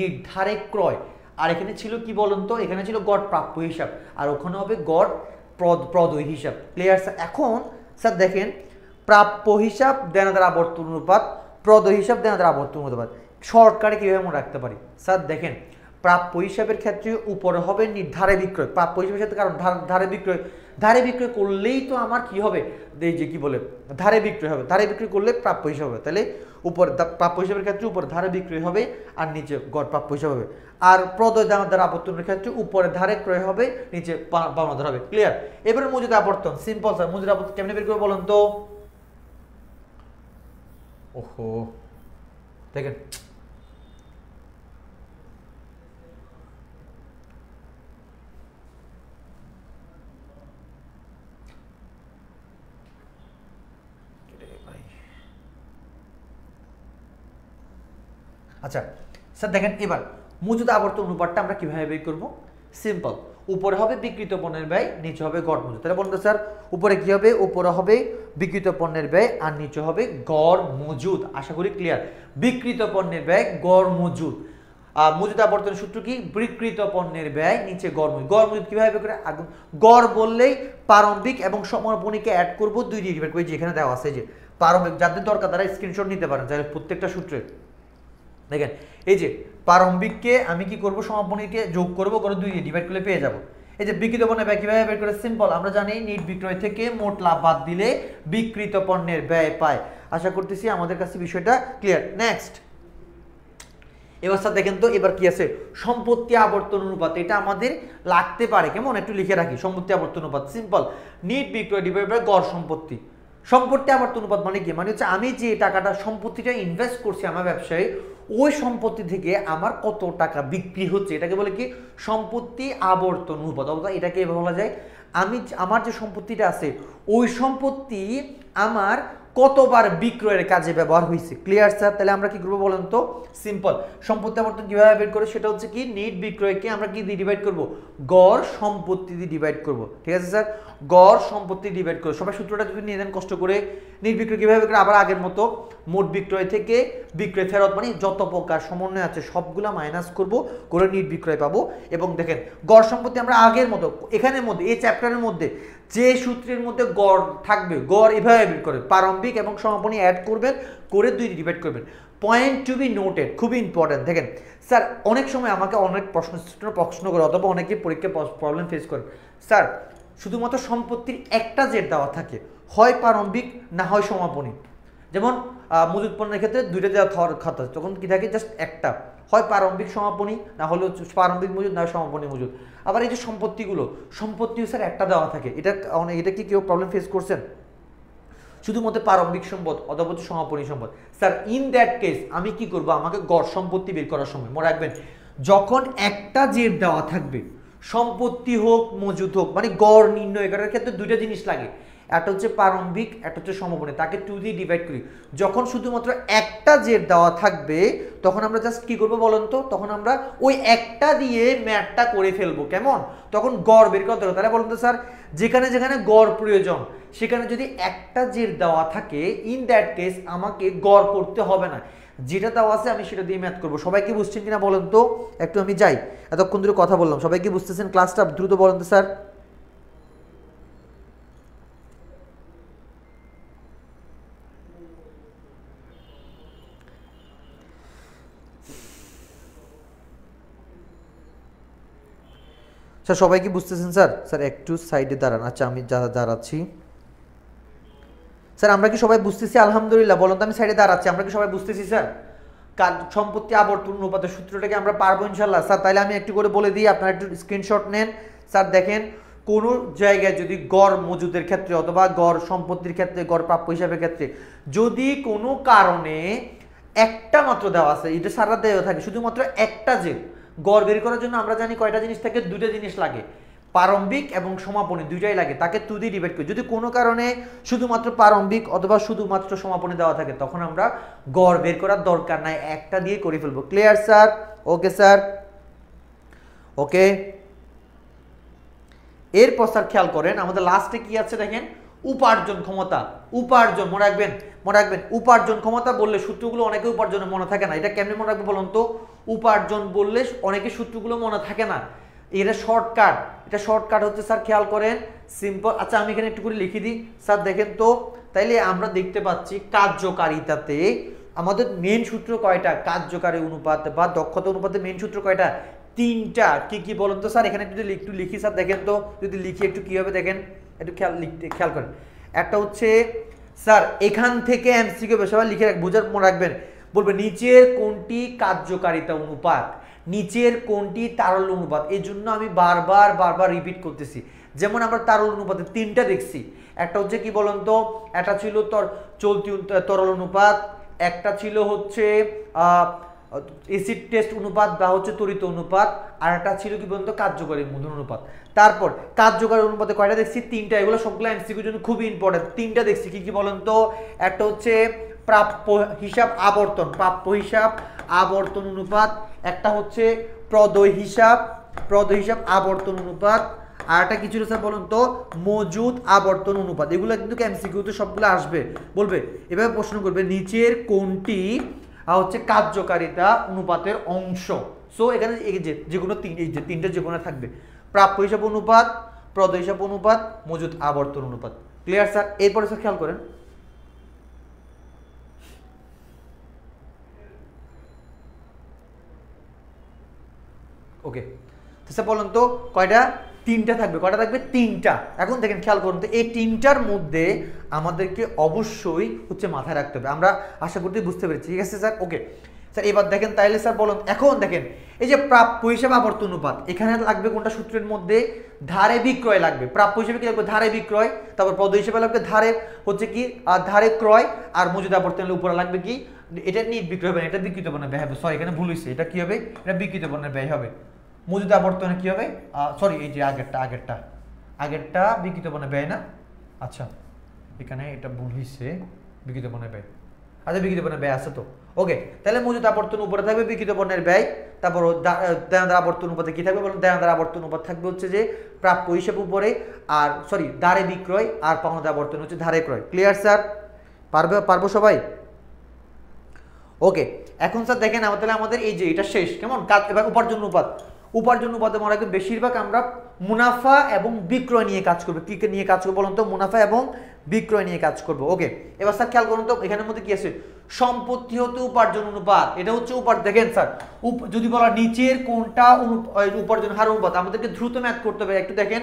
নির্ধারে ক্রয় আর এখানে ছিল কি বলুন তো এখানে ছিল গড় প্রাপ্য হিসাব আর ওখানে হবে গড় প্রদ প্রদয় হিসাব ক্লিয়ার স্যার এখন স্যার দেখেন প্রাপ্য হিসাব দেনাদার আবর্ত অনুপাত প্রদ হিসাব দেনাদার আবর্ত অনুপাত সরকারে কীভাবে মনে রাখতে পারি স্যার দেখেন প্রাপ্য হিসাবের ক্ষেত্রে উপরে হবে ধারে বিক্রয় প্রাপ্য হিসাবের সাথে কারণ ধারে বিক্রয় ধারে বিক্রয় করলেই তো আমার কি হবে এই যে কি বলে ধারে বিক্রয় হবে ধারে বিক্রয় করলে প্রাপ্য হিসাব হবে তাহলে উপর প্রাপ্য হিসাবের ক্ষেত্রে উপরে ধারে বিক্রয় হবে আর নিচে গড় প্রাপ্য হিসাব হবে আর প্রদয় দানাদার আবর্তনের ক্ষেত্রে উপরে ধারে ক্রয় হবে নিচে বাউনাদার হবে ক্লিয়ার এবারে মজুদ আবর্তন সিম্পল স্যার মজুদ আবর্তন কেমনি বের করে বলুন তো ओहो ठीक है আচ্ছা স্যার দেখেন এবার মজুদ আবর্তন অনুপাতটা আমরা কিভাবে বের করব সিম্পল উপরে হবে বিকৃত পণ্যের ব্যয় নিচে হবে গড় মজুদ তাহলে বলুন স্যার উপরে কি হবে উপরে হবে বিকৃত পণ্যের ব্যয় আর নিচে হবে গড় মজুদ আশা করি ক্লিয়ার বিকৃত পণ্যের ব্যয় গড় মজুদ মজুদ আবর্তনের সূত্র কি বিকৃত পণ্যের ব্যয় নিচে গড় মজুদ গড় মজুদ কীভাবে করে গড় বললেই প্রারম্ভিক এবং সমর্পণীকে অ্যাড করবো দুই দিয়ে ডিভাইড করে যেখানে দেওয়া আছে যে প্রারম্ভিক যাদের দরকার তারা স্ক্রিনশট নিতে পারেন তাহলে প্রত্যেকটা সূত্রে দেখেন এই যে প্রারম্ভিককে আমি কি করব সমাপনীকে যোগ করব করে দুই দিয়ে ডিভাইড করলে পেয়ে যাব এই যে বিক্রিত পণ্যের ব্যয় কীভাবে বের করে সিম্পল আমরা জানি নিট বিক্রয় থেকে মোট লাভ বাদ দিলে বিক্রিত পণ্যের ব্যয় পায় আশা করতেছি আমাদের কাছে বিষয়টা ক্লিয়ার নেক্সট এবার স্যার দেখেন তো এবার কি আছে সম্পত্তি আবর্তন অনুপাত এটা আমাদের লাগতে পারে কেমন একটু লিখে রাখি সম্পত্তি আবর্তন অনুপাত সিম্পল নিট বিক্রয় ডিভাইড বাই গড় সম্পত্তি সম্পত্তি আবর্তন অনুপাত মানে কি মানে হচ্ছে আমি যে টাকাটা সম্পত্তিটা ইনভেস্ট করছি আমার ব্যবসায় ওই সম্পত্তি থেকে আমার কত টাকা বিক্রি হচ্ছে এটাকে বলে কি সম্পত্তি আবর্তন উপাদ অর্থাৎ এটাকে বলা যায় আমি আমার যে সম্পত্তিটা আছে ওই সম্পত্তি আমার কতবার বিক্রয়ের কাজে ব্যবহার হয়েছে ক্লিয়ার স্যার তাহলে আমরা কি করবো বলেন তো সিম্পল সম্পত্তি আবর্তন কীভাবে বের করবো সেটা হচ্ছে কি নিট বিক্রয়কে আমরা কি দিয়ে ডিভাইড করবো গড় সম্পত্তি দিয়ে ডিভাইড করব ঠিক আছে স্যার গড় সম্পত্তি ডিভাইড করবো সবাই সূত্রটা যদি নিয়ে নেন কষ্ট করে নিট বিক্রয় কীভাবে করে আবার আগের মতো মোট বিক্রয় থেকে বিক্রয় ফেরত মানে যত প্রকার সমন্বয় আছে সবগুলো মাইনাস করব করে নিট বিক্রয় পাবো এবং দেখেন গড় সম্পত্তি আমরা আগের মতো এখানের মধ্যে এই চ্যাপ্টারের মধ্যে যে সূত্রের মধ্যে গড় থাকবে গড় এভাবে বের করবে প্রারম্ভিক এবং সমাপনী অ্যাড করবেন করে দুই ডিভাইড করবেন পয়েন্ট টু বি নোটেড খুবই ইম্পর্ট্যান্ট দেখেন স্যার অনেক সময় আমাকে অনেক প্রশ্ন প্রশ্ন করে অথবা অনেকে পরীক্ষা প্রবলেম ফেস করে স্যার শুধুমাত্র সম্পত্তির একটা জেট দেওয়া থাকে হয় প্রারম্ভিক না হয় সমাপনী যেমন মজুদ পণ্যের ক্ষেত্রে দুইটা দেওয়া থর খাতা তখন কী থাকে জাস্ট একটা হয় প্রারম্ভিক সমাপনী না হলে প্রারম্ভিক মজুদ না সমাপনী মজুদ আবার এই যে সম্পত্তিগুলো সম্পত্তিও স্যার একটা দেওয়া থাকে এটা অনেক মানে এটা কি কেউ প্রবলেম ফেস করছেন শুধুমাত্র প্রারম্ভিক সম্পদ অদাবত সমাপনী সম্পদ স্যার ইন দ্যাট কেস আমি কি করব আমাকে গড় সম্পত্তি বের করার সময় মনে রাখবেন যখন একটা জের দেওয়া থাকবে সম্পত্তি হোক মজুদ হোক মানে গড় নির্ণয় করার ক্ষেত্রে দুইটা জিনিস লাগে একটা হচ্ছে প্রারম্ভিক একটা হচ্ছে সমবনে তাকে টু দিয়ে ডিভাইড করি যখন শুধুমাত্র একটা জেড দেওয়া থাকবে তখন আমরা জাস্ট কী করবো বলেন তো তখন আমরা ওই একটা দিয়ে ম্যাটটা করে ফেলবো কেমন তখন গড় বের করতে হবে তাহলে বলেন তো স্যার যেখানে যেখানে গড় প্রয়োজন সেখানে যদি একটা জেড দেওয়া থাকে ইন দ্যাট কেস আমাকে গড় করতে হবে না যেটা দেওয়া আছে আমি সেটা দিয়ে ম্যাথ করবো সবাইকে বুঝছেন কিনা বলেন তো একটু আমি যাই এতক্ষণ ধরে কথা বললাম সবাইকে বুঝতেছেন ক্লাসটা দ্রুত বলেন তো স্যার স্যার সবাই কি বুঝতেছেন স্যার স্যার একটু সাইডে দাঁড়ান আচ্ছা আমি যা দাঁড়াচ্ছি স্যার আমরা কি সবাই বুঝতেছি আলহামদুলিল্লাহ বলুন তো আমি সাইডে দাঁড়াচ্ছি আমরা কি সবাই বুঝতেছি স্যার কার সম্পত্তি আবর্তন অনুপাতের সূত্রটাকে আমরা পারবো ইনশাল্লাহ স্যার তাহলে আমি একটু করে বলে দিই আপনারা একটু স্ক্রিনশট নেন স্যার দেখেন কোনো জায়গায় যদি গড় মজুদের ক্ষেত্রে অথবা গড় সম্পত্তির ক্ষেত্রে গড় প্রাপ্য হিসাবের ক্ষেত্রে যদি কোনো কারণে একটা মাত্র দেওয়া আছে এটা সারা দেওয়া থাকে শুধুমাত্র একটা যে গড় বের করার জন্য আমরা জানি কয়টা জিনিস থাকে দুটো জিনিস লাগে প্রারম্ভিক এবং সমাপনী দুইটাই লাগে তাকে তু দিয়ে ডিভাইড করি যদি কোনো কারণে শুধুমাত্র প্রারম্ভিক অথবা শুধুমাত্র সমাপনী দেওয়া থাকে তখন আমরা গড় বের করার দরকার নাই একটা দিয়ে করে ফেলবো clear sir okay sir okay এরপর স্যার খেয়াল করেন আমাদের লাস্টে কি আছে দেখেন উপার্জন ক্ষমতা উপার্জন মনে রাখবেন মনে রাখবেন উপার্জন ক্ষমতা বললে সূত্রগুলো অনেকে উপার্জনে মনে থাকে না এটা কেমনি মনে রাখবে বলুন তো উপার্জন বললে অনেকে সূত্রগুলো মনে থাকে না এটা শর্টকাট এটা শর্টকাট হচ্ছে স্যার খেয়াল করেন সিম্পল আচ্ছা আমি এখানে একটু করে লিখে দিই স্যার দেখেন তো তাইলে আমরা দেখতে পাচ্ছি কার্যকারিতাতে আমাদের মেন সূত্র কয়টা কার্যকারী অনুপাত বা দক্ষতা অনুপাতে মেন সূত্র কয়টা তিনটা কি কি বলুন তো স্যার এখানে যদি একটু লিখি স্যার দেখেন তো যদি লিখি একটু কীভাবে হবে দেখেন একটু খেয়াল লিখতে খেয়াল করেন একটা হচ্ছে স্যার এখান থেকে এমসিকিউ সবাই লিখে রাখ বোঝার মনে রাখবেন বলবে নিচের কোনটি কার্যকারিতা অনুপাত নিচের কোনটি তারল অনুপাত এই জন্য আমি বারবার বারবার রিপিট করতেছি যেমন আমরা তারল অনুপাতে তিনটা দেখছি একটা হচ্ছে কি বলুন তো একটা ছিল তর চলতি তরল অনুপাত একটা ছিল হচ্ছে এসিড টেস্ট অনুপাত বা হচ্ছে তরিত অনুপাত আর একটা ছিল কি বলতো কার্যকরী মূলধন অনুপাত তারপর কার্যকরী অনুপাতে কয়টা দেখছি তিনটা এগুলো সবগুলো এমসিকিউর জন্য খুবই ইম্পর্টেন্ট তিনটা দেখছি কি কি বলেন তো একটা হচ্ছে প্রাপ্য হিসাব আবর্তন প্রাপ্য হিসাব আবর্তন অনুপাত একটা হচ্ছে প্রদয় হিসাব প্রদয় হিসাব আবর্তন অনুপাত আর একটা কিছু স্যার বলুন তো মজুদ আবর্তন অনুপাত এগুলো কিন্তু এমসিকিউতে সবগুলো আসবে বলবে এভাবে প্রশ্ন করবে নিচের কোনটি আর হচ্ছে কার্যকারিতা অনুপাতের অংশ সো এখানে এই যে যে কোনো তিন এই যে তিনটে যে কোনো থাকবে প্রাপ্য হিসাব অনুপাত প্রদ হিসাব অনুপাত মজুদ আবর্তন অনুপাত ক্লিয়ার স্যার এরপরে স্যার খেয়াল করেন ওকে তো স্যার বলুন তো কয়টা তিনটা থাকবে কটা থাকবে তিনটা এখন দেখেন খেয়াল করুন তো এই তিনটার মধ্যে আমাদেরকে অবশ্যই হচ্ছে মাথায় রাখতে হবে আমরা আশা করতে বুঝতে পেরেছি ঠিক আছে স্যার ওকে স্যার এবার দেখেন তাইলে স্যার বলুন এখন দেখেন এই যে প্রাপ্য হিসাবে আবর্ত অনুপাত এখানে লাগবে কোনটা সূত্রের মধ্যে ধারে বিক্রয় লাগবে প্রাপ্য হিসেবে কি লাগবে ধারে বিক্রয় তারপর পদ হিসেবে লাগবে ধারে হচ্ছে কি আর ধারে ক্রয় আর মজুদ আবর্তনের উপরে লাগবে কি এটা নিট বিক্রয় হবে এটা বিক্রিত বর্ণের ব্যয় হবে সরি এখানে ভুল হয়েছে এটা কি হবে এটা বিক্রিত বর্ণের ব্যয় হবে মজুদা বর্তমানে কী হবে সরি এই যে আগেরটা আগেরটা আগেরটা বিকৃত বনে ব্যয় না আচ্ছা এখানে এটা ভুল হিসেবে বিকৃত বনে ব্যয় আচ্ছা বিকৃত বনে ব্যয় আছে তো ওকে তাহলে মজুদ আবর্তন উপরে থাকবে বিকৃত বনের ব্যয় তারপর দেনাদার আবর্তন উপরে কী থাকবে বলুন দেনাদার আবর্তন উপর থাকবে হচ্ছে যে প্রাপ্য হিসেব উপরে আর সরি দারে বিক্রয় আর পাওনাদার আবর্তন হচ্ছে ধারে ক্রয় ক্লিয়ার স্যার পারবে পারবো সবাই ওকে এখন স্যার দেখেন তাহলে আমাদের এই যে এটা শেষ কেমন কাজ এবার উপার্জন অনুপাত উপার্জন উপাদে মনে রাখবেন বেশিরভাগ আমরা মুনাফা এবং বিক্রয় নিয়ে কাজ করবো কী নিয়ে কাজ করবো বলুন তো মুনাফা এবং বিক্রয় নিয়ে কাজ করবো ওকে এবার স্যার খেয়াল করুন তো এখানের মধ্যে কি আছে সম্পত্তি হতে উপার্জন অনুপাত এটা হচ্ছে উপার দেখেন স্যার যদি বলা নিচের কোনটা উপার্জন হার অনুপাত আমাদেরকে দ্রুত ম্যাথ করতে হবে একটু দেখেন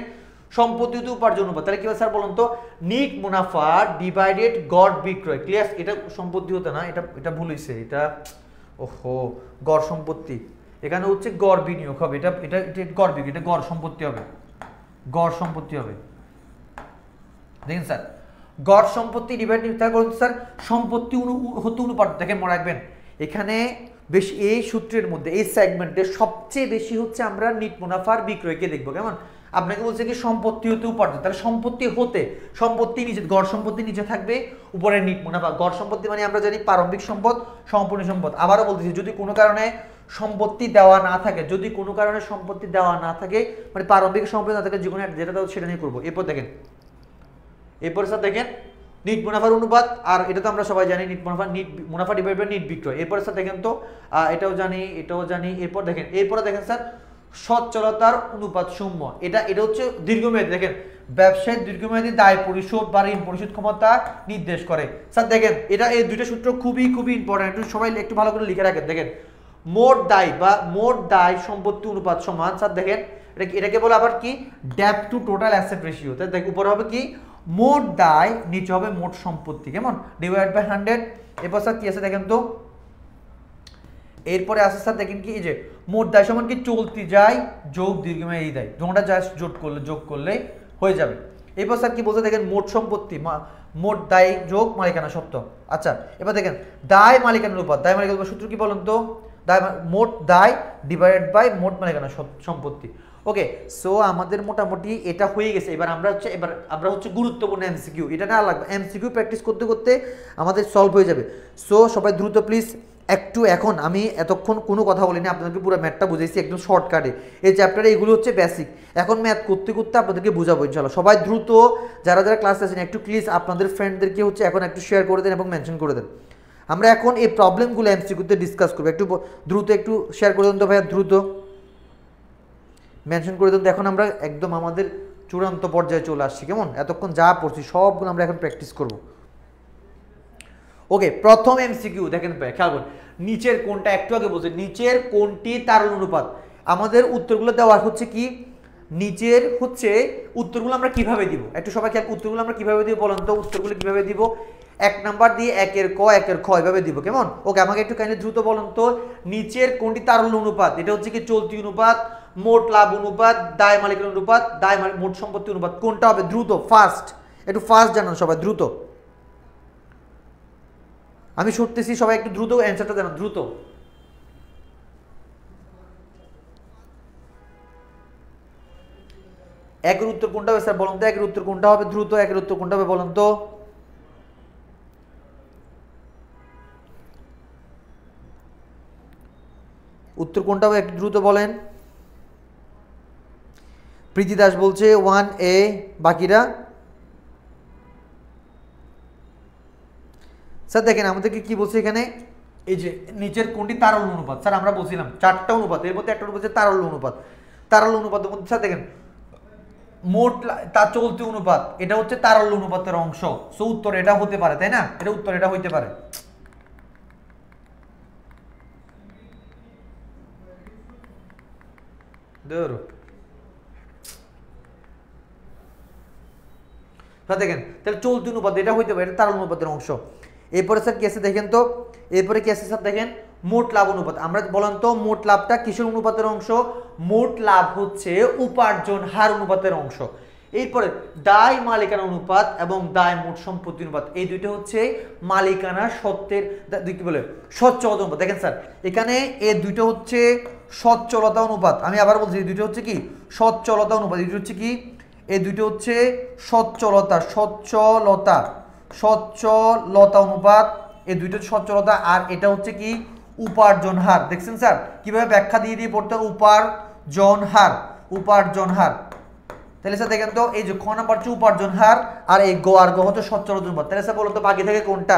সম্পত্তি হতে উপার্জন অনুপাত তাহলে কি হবে স্যার বলুন তো নিক মুনাফা ডিভাইডেড গড় বিক্রয় ক্লিয়ার এটা সম্পত্তি হতে না এটা এটা ভুল হয়েছে এটা ওহো গড় সম্পত্তি এখানে হচ্ছে গড় বিনিয়োগ হবে এটা এটা এটা গড় বিনিয়োগ এটা গড় সম্পত্তি হবে গড় সম্পত্তি হবে দেখেন স্যার গড় সম্পত্তি ডিভাইড নির্ধারণ করুন স্যার সম্পত্তি অনু হতে অনুপাত দেখেন মনে রাখবেন এখানে বেশি এই সূত্রের মধ্যে এই সেগমেন্টে সবচেয়ে বেশি হচ্ছে আমরা নিট মুনাফার বিক্রয়কে দেখব কেমন আপনাকে বলছে কি সম্পত্তি হতে উপার্জন তাহলে সম্পত্তি হতে সম্পত্তি নিচে গড় সম্পত্তি নিচে থাকবে উপরে নিট মুনাফা গড় সম্পত্তি মানে আমরা জানি প্রারম্ভিক সম্পদ সম্পূর্ণ সম্পদ আবারও বলতেছি যদি কোনো কারণে সম্পত্তি দেওয়া না থাকে যদি কোনো কারণে সম্পত্তি দেওয়া না থাকে মানে প্রারম্ভিক সম্পত্তি না থাকে জীবনে যেটা দাও সেটা নিয়ে করবো এরপর দেখেন এরপর স্যার দেখেন নিট মুনাফার অনুপাত আর এটা তো আমরা সবাই জানি নিট মুনাফা নিট মুনাফা ডিভাইড বাই নিট বিক্রয় এরপর স্যার দেখেন তো এটাও জানি এটাও জানি এরপর দেখেন এরপরে দেখেন স্যার সচ্ছলতার অনুপাত শূন্য এটা এটা হচ্ছে দীর্ঘমেয়াদী দেখেন ব্যবসায়ের দীর্ঘমেয়াদী দায় পরিশোধ বা ঋণ পরিশোধ ক্ষমতা নির্দেশ করে স্যার দেখেন এটা এই দুইটা সূত্র খুবই খুবই ইম্পর্টেন্ট সবাই একটু ভালো করে লিখে রাখেন দেখেন মোট দায় বা মোট দায় সম্পত্তি অনুপাত সমান স্যার দেখেন এটা এটাকে বলে আবার কি debt to total asset ratio তাই দেখ উপরে হবে কি মোট দায় নিচে হবে মোট সম্পত্তি কেমন ডিভাইড বাই হান্ড্রেড এরপর স্যার কি আছে দেখেন তো এরপরে আসে স্যার দেখেন কি এই যে মোট দায় সমান কি চলতি যায় যোগ দীর্ঘমেয়াদী দায় দুটা জাস্ট যোগ করলে যোগ করলে হয়ে যাবে এরপর স্যার কি বলতে দেখেন মোট সম্পত্তি মোট দায় যোগ মালিকানা সত্য আচ্ছা এবার দেখেন দায় মালিকানা অনুপাত দায় উপর সূত্র কি বলুন তো দায় মোট দায় ডিভাইডেড বাই মোট মানে কেন সম্পত্তি ওকে সো আমাদের মোটামুটি এটা হয়ে গেছে এবার আমরা হচ্ছে এবার আমরা হচ্ছে গুরুত্বপূর্ণ এমসিকিউ এটা না লাগবে এমসিকিউ প্র্যাকটিস করতে করতে আমাদের সলভ হয়ে যাবে সো সবাই দ্রুত প্লিজ একটু এখন আমি এতক্ষণ কোনো কথা বলিনি আপনাদেরকে পুরো ম্যাথটা বুঝেছি একদম শর্টকাটে এই চ্যাপ্টারে এগুলো হচ্ছে বেসিক এখন ম্যাথ করতে করতে আপনাদেরকে বোঝাবো ইনশাল্লাহ সবাই দ্রুত যারা যারা ক্লাস আছেন একটু প্লিজ আপনাদের ফ্রেন্ডদেরকে হচ্ছে এখন একটু শেয়ার করে দেন এবং মেনশন করে দেন আমরা এখন এই প্রবলেমগুলো এমসিকিউতে ডিসকাস করবো একটু দ্রুত একটু শেয়ার করে দেন তো ভাইয়া দ্রুত মেনশন করে দেন এখন আমরা একদম আমাদের চূড়ান্ত পর্যায়ে চলে আসছি কেমন এতক্ষণ যা পড়ছি সবগুলো আমরা এখন প্র্যাকটিস করব ওকে প্রথম এমসিকিউ দেখেন ভাই খেয়াল করুন নিচের কোনটা একটু আগে বলছে নিচের কোনটি তার অনুপাত আমাদের উত্তরগুলো দেওয়া হচ্ছে কি নিচের হচ্ছে উত্তরগুলো আমরা কিভাবে দিব একটু সবাই খেয়াল উত্তরগুলো আমরা কিভাবে দিব বলেন তো উত্তরগুলো কিভাবে দিব এক নাম্বার দিয়ে একের ক একের খ এভাবে দিব কেমন ওকে আমাকে একটু কাইন্ডলি দ্রুত বলুন তো নিচের কোনটি তারল্য অনুপাত এটা হচ্ছে কি চলতি অনুপাত মোট লাভ অনুপাত দায় মালিকের অনুপাত দায় মালিক মোট সম্পত্তি অনুপাত কোনটা হবে দ্রুত ফার্স্ট একটু ফার্স্ট জানান সবাই দ্রুত আমি সত্যিছি সবাই একটু দ্রুত অ্যান্সারটা জানান দ্রুত একের উত্তর কোনটা হবে স্যার বলুন তো একের উত্তর কোনটা হবে দ্রুত একের উত্তর কোনটা হবে বলুন তো উত্তর কোনটাও একটু দ্রুত বলেন প্রীতি দাস বলছে ওয়ান এ বাকিরা স্যার দেখেন আমাদেরকে কি বলছে এখানে এই যে নিচের কোনটি তারল অনুপাত স্যার আমরা বলছিলাম চারটা অনুপাত এর মধ্যে একটা অনুপাত তারল অনুপাত তারল অনুপাতের মধ্যে স্যার দেখেন মোট তা চলতি অনুপাত এটা হচ্ছে তারল অনুপাতের অংশ সো উত্তর এটা হতে পারে তাই না এটা উত্তর এটা হইতে পারে দৌড় হ্যাঁ, দেখেন তাহলে চলতি অনুপাত এটা হইতে পারে তার অনুপাতের অংশ এরপরে স্যার কি আছে দেখেন তো এরপরে কি আছে স্যার দেখেন মোট লাভ অনুপাত আমরা বলেন তো মোট লাভটা কিশোর অনুপাতের অংশ মোট লাভ হচ্ছে উপার্জন হার অনুপাতের অংশ এরপরে দায় মালিকানা অনুপাত এবং দায় মোট সম্পত্তি অনুপাত এই দুইটা হচ্ছে মালিকানা সত্যের কি বলে সচ্ছলতা অনুপাত দেখেন স্যার এখানে এ দুইটা হচ্ছে সচ্ছলতা অনুপাত আমি আবার বলছি এই দুইটা হচ্ছে কি সচ্ছলতা অনুপাত এই হচ্ছে কি এই দুইটা হচ্ছে সচ্ছলতা সচ্ছলতা সচ্ছলতা অনুপাত এই দুইটা সচ্ছলতা আর এটা হচ্ছে কি উপার্জন হার দেখছেন স্যার কীভাবে ব্যাখ্যা দিয়ে দিয়ে পড়তে উপার্জন হার উপার্জন হার তাহলে স্যার দেখেন তো এই যে খ নাম্বার চু উপার্জন হার আর এই গো আর গো হচ্ছে সচ্চর অনুপাত তাহলে স্যার বলুন তো বাকি থাকে কোনটা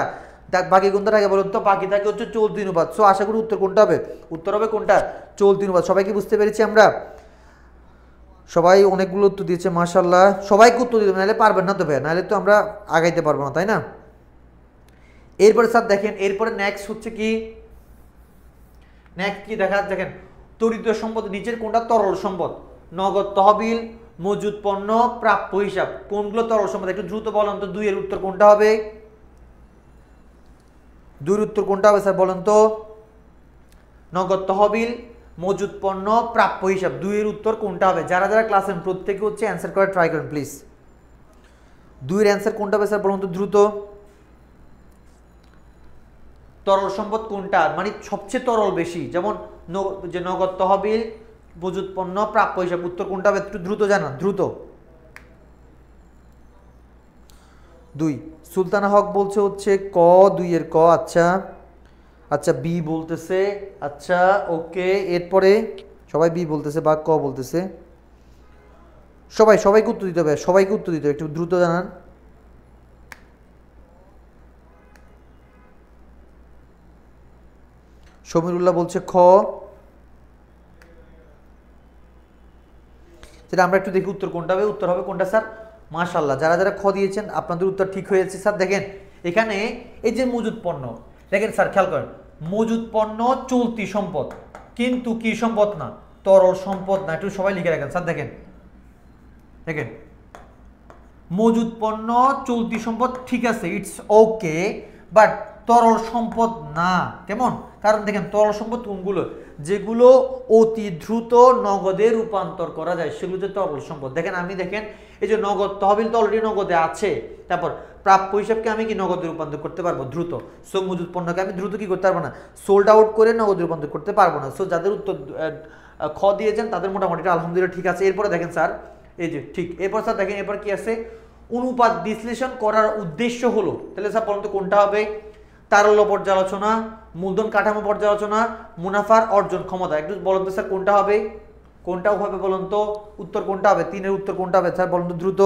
বাকি কোনটা থাকে বলুন তো বাকি থাকে হচ্ছে চলতি অনুপাত সো আশা করি উত্তর কোনটা হবে উত্তর হবে কোনটা চলতি অনুপাত সবাই কি বুঝতে পেরেছি আমরা সবাই অনেকগুলো উত্তর দিয়েছে মার্শাল্লাহ সবাইকে উত্তর দিতে নাহলে পারবেন না তো ভাই নাহলে তো আমরা আগাইতে পারবো না তাই না এরপরে স্যার দেখেন এরপরে নেক্সট হচ্ছে কি নেক্সট কি দেখা দেখেন তরিত সম্পদ নিচের কোনটা তরল সম্পদ নগদ তহবিল মজুদ পণ্য প্রাপ্য হিসাব কোনগুলো তরল সম্পদ একটু দ্রুত বলেন তো দুইয়ের উত্তর কোনটা হবে দুইয়ের উত্তর কোনটা হবে স্যার বলেন তো নগদ তহবিল মজুদ পণ্য প্রাপ্য হিসাব দুইয়ের উত্তর কোনটা হবে যারা যারা ক্লাসেন প্রত্যেকে হচ্ছে অ্যান্সার করে ট্রাই করেন প্লিজ দুইয়ের অ্যান্সার কোনটা হবে স্যার বলুন তো দ্রুত তরল সম্পদ কোনটা মানে সবচেয়ে তরল বেশি যেমন যে নগদ তহবিল বজুত প্রাপ্য হিসাব উত্তর কোনটা একটু দ্রুত জানা দ্রুত দুই সুলতানা হক বলছে হচ্ছে ক দুই এর ক আচ্ছা আচ্ছা বি বলতেছে আচ্ছা ওকে এরপরে সবাই বি বলতেছে বা ক বলতেছে সবাই সবাইকে উত্তর দিতে হবে সবাইকে উত্তর দিতে হবে একটু দ্রুত জানান সমীর উল্লাহ বলছে খ সেটা আমরা একটু দেখি উত্তর কোনটা হবে উত্তর হবে কোনটা স্যার মাশাল্লাহ যারা যারা খ দিয়েছেন আপনাদের উত্তর ঠিক হয়েছে স্যার দেখেন এখানে এই যে মজুদ পণ্য দেখেন স্যার খেয়াল করেন মজুদ পণ্য চলতি সম্পদ কিন্তু কি সম্পদ না তরল সম্পদ না একটু সবাই লিখে রাখেন স্যার দেখেন দেখেন মজুদ পণ্য চলতি সম্পদ ঠিক আছে ইটস ওকে বাট তরল সম্পদ না কেমন কারণ দেখেন তরল সম্পদ কোনগুলো যেগুলো অতি দ্রুত নগদে রূপান্তর করা যায় সেগুলো যে তরল সম্পদ দেখেন আমি দেখেন এই যে নগদ তহবিল তো অলরেডি নগদে আছে তারপর প্রাপ্য হিসাবকে আমি কি নগদে রূপান্তর করতে পারবো দ্রুত সো মজুদ পণ্যকে আমি দ্রুত কি করতে পারবো না সোল্ড আউট করে নগদে রূপান্তর করতে পারবো না সো যাদের উত্তর খ দিয়েছেন তাদের মোটামুটি আলহামদুলিল্লাহ ঠিক আছে এরপরে দেখেন স্যার এই যে ঠিক এরপর স্যার দেখেন এরপর কি আছে অনুপাত বিশ্লেষণ করার উদ্দেশ্য হলো তাহলে স্যার পর্যন্ত কোনটা হবে তারল্য পর্যালোচনা মূলধন কাঠামো পর্যালোচনা মুনাফার অর্জন ক্ষমতা একটু বলুন তো স্যার কোনটা হবে কোনটা হবে বলুন তো উত্তর কোনটা হবে তিনের উত্তর কোনটা হবে স্যার বলুন তো দ্রুত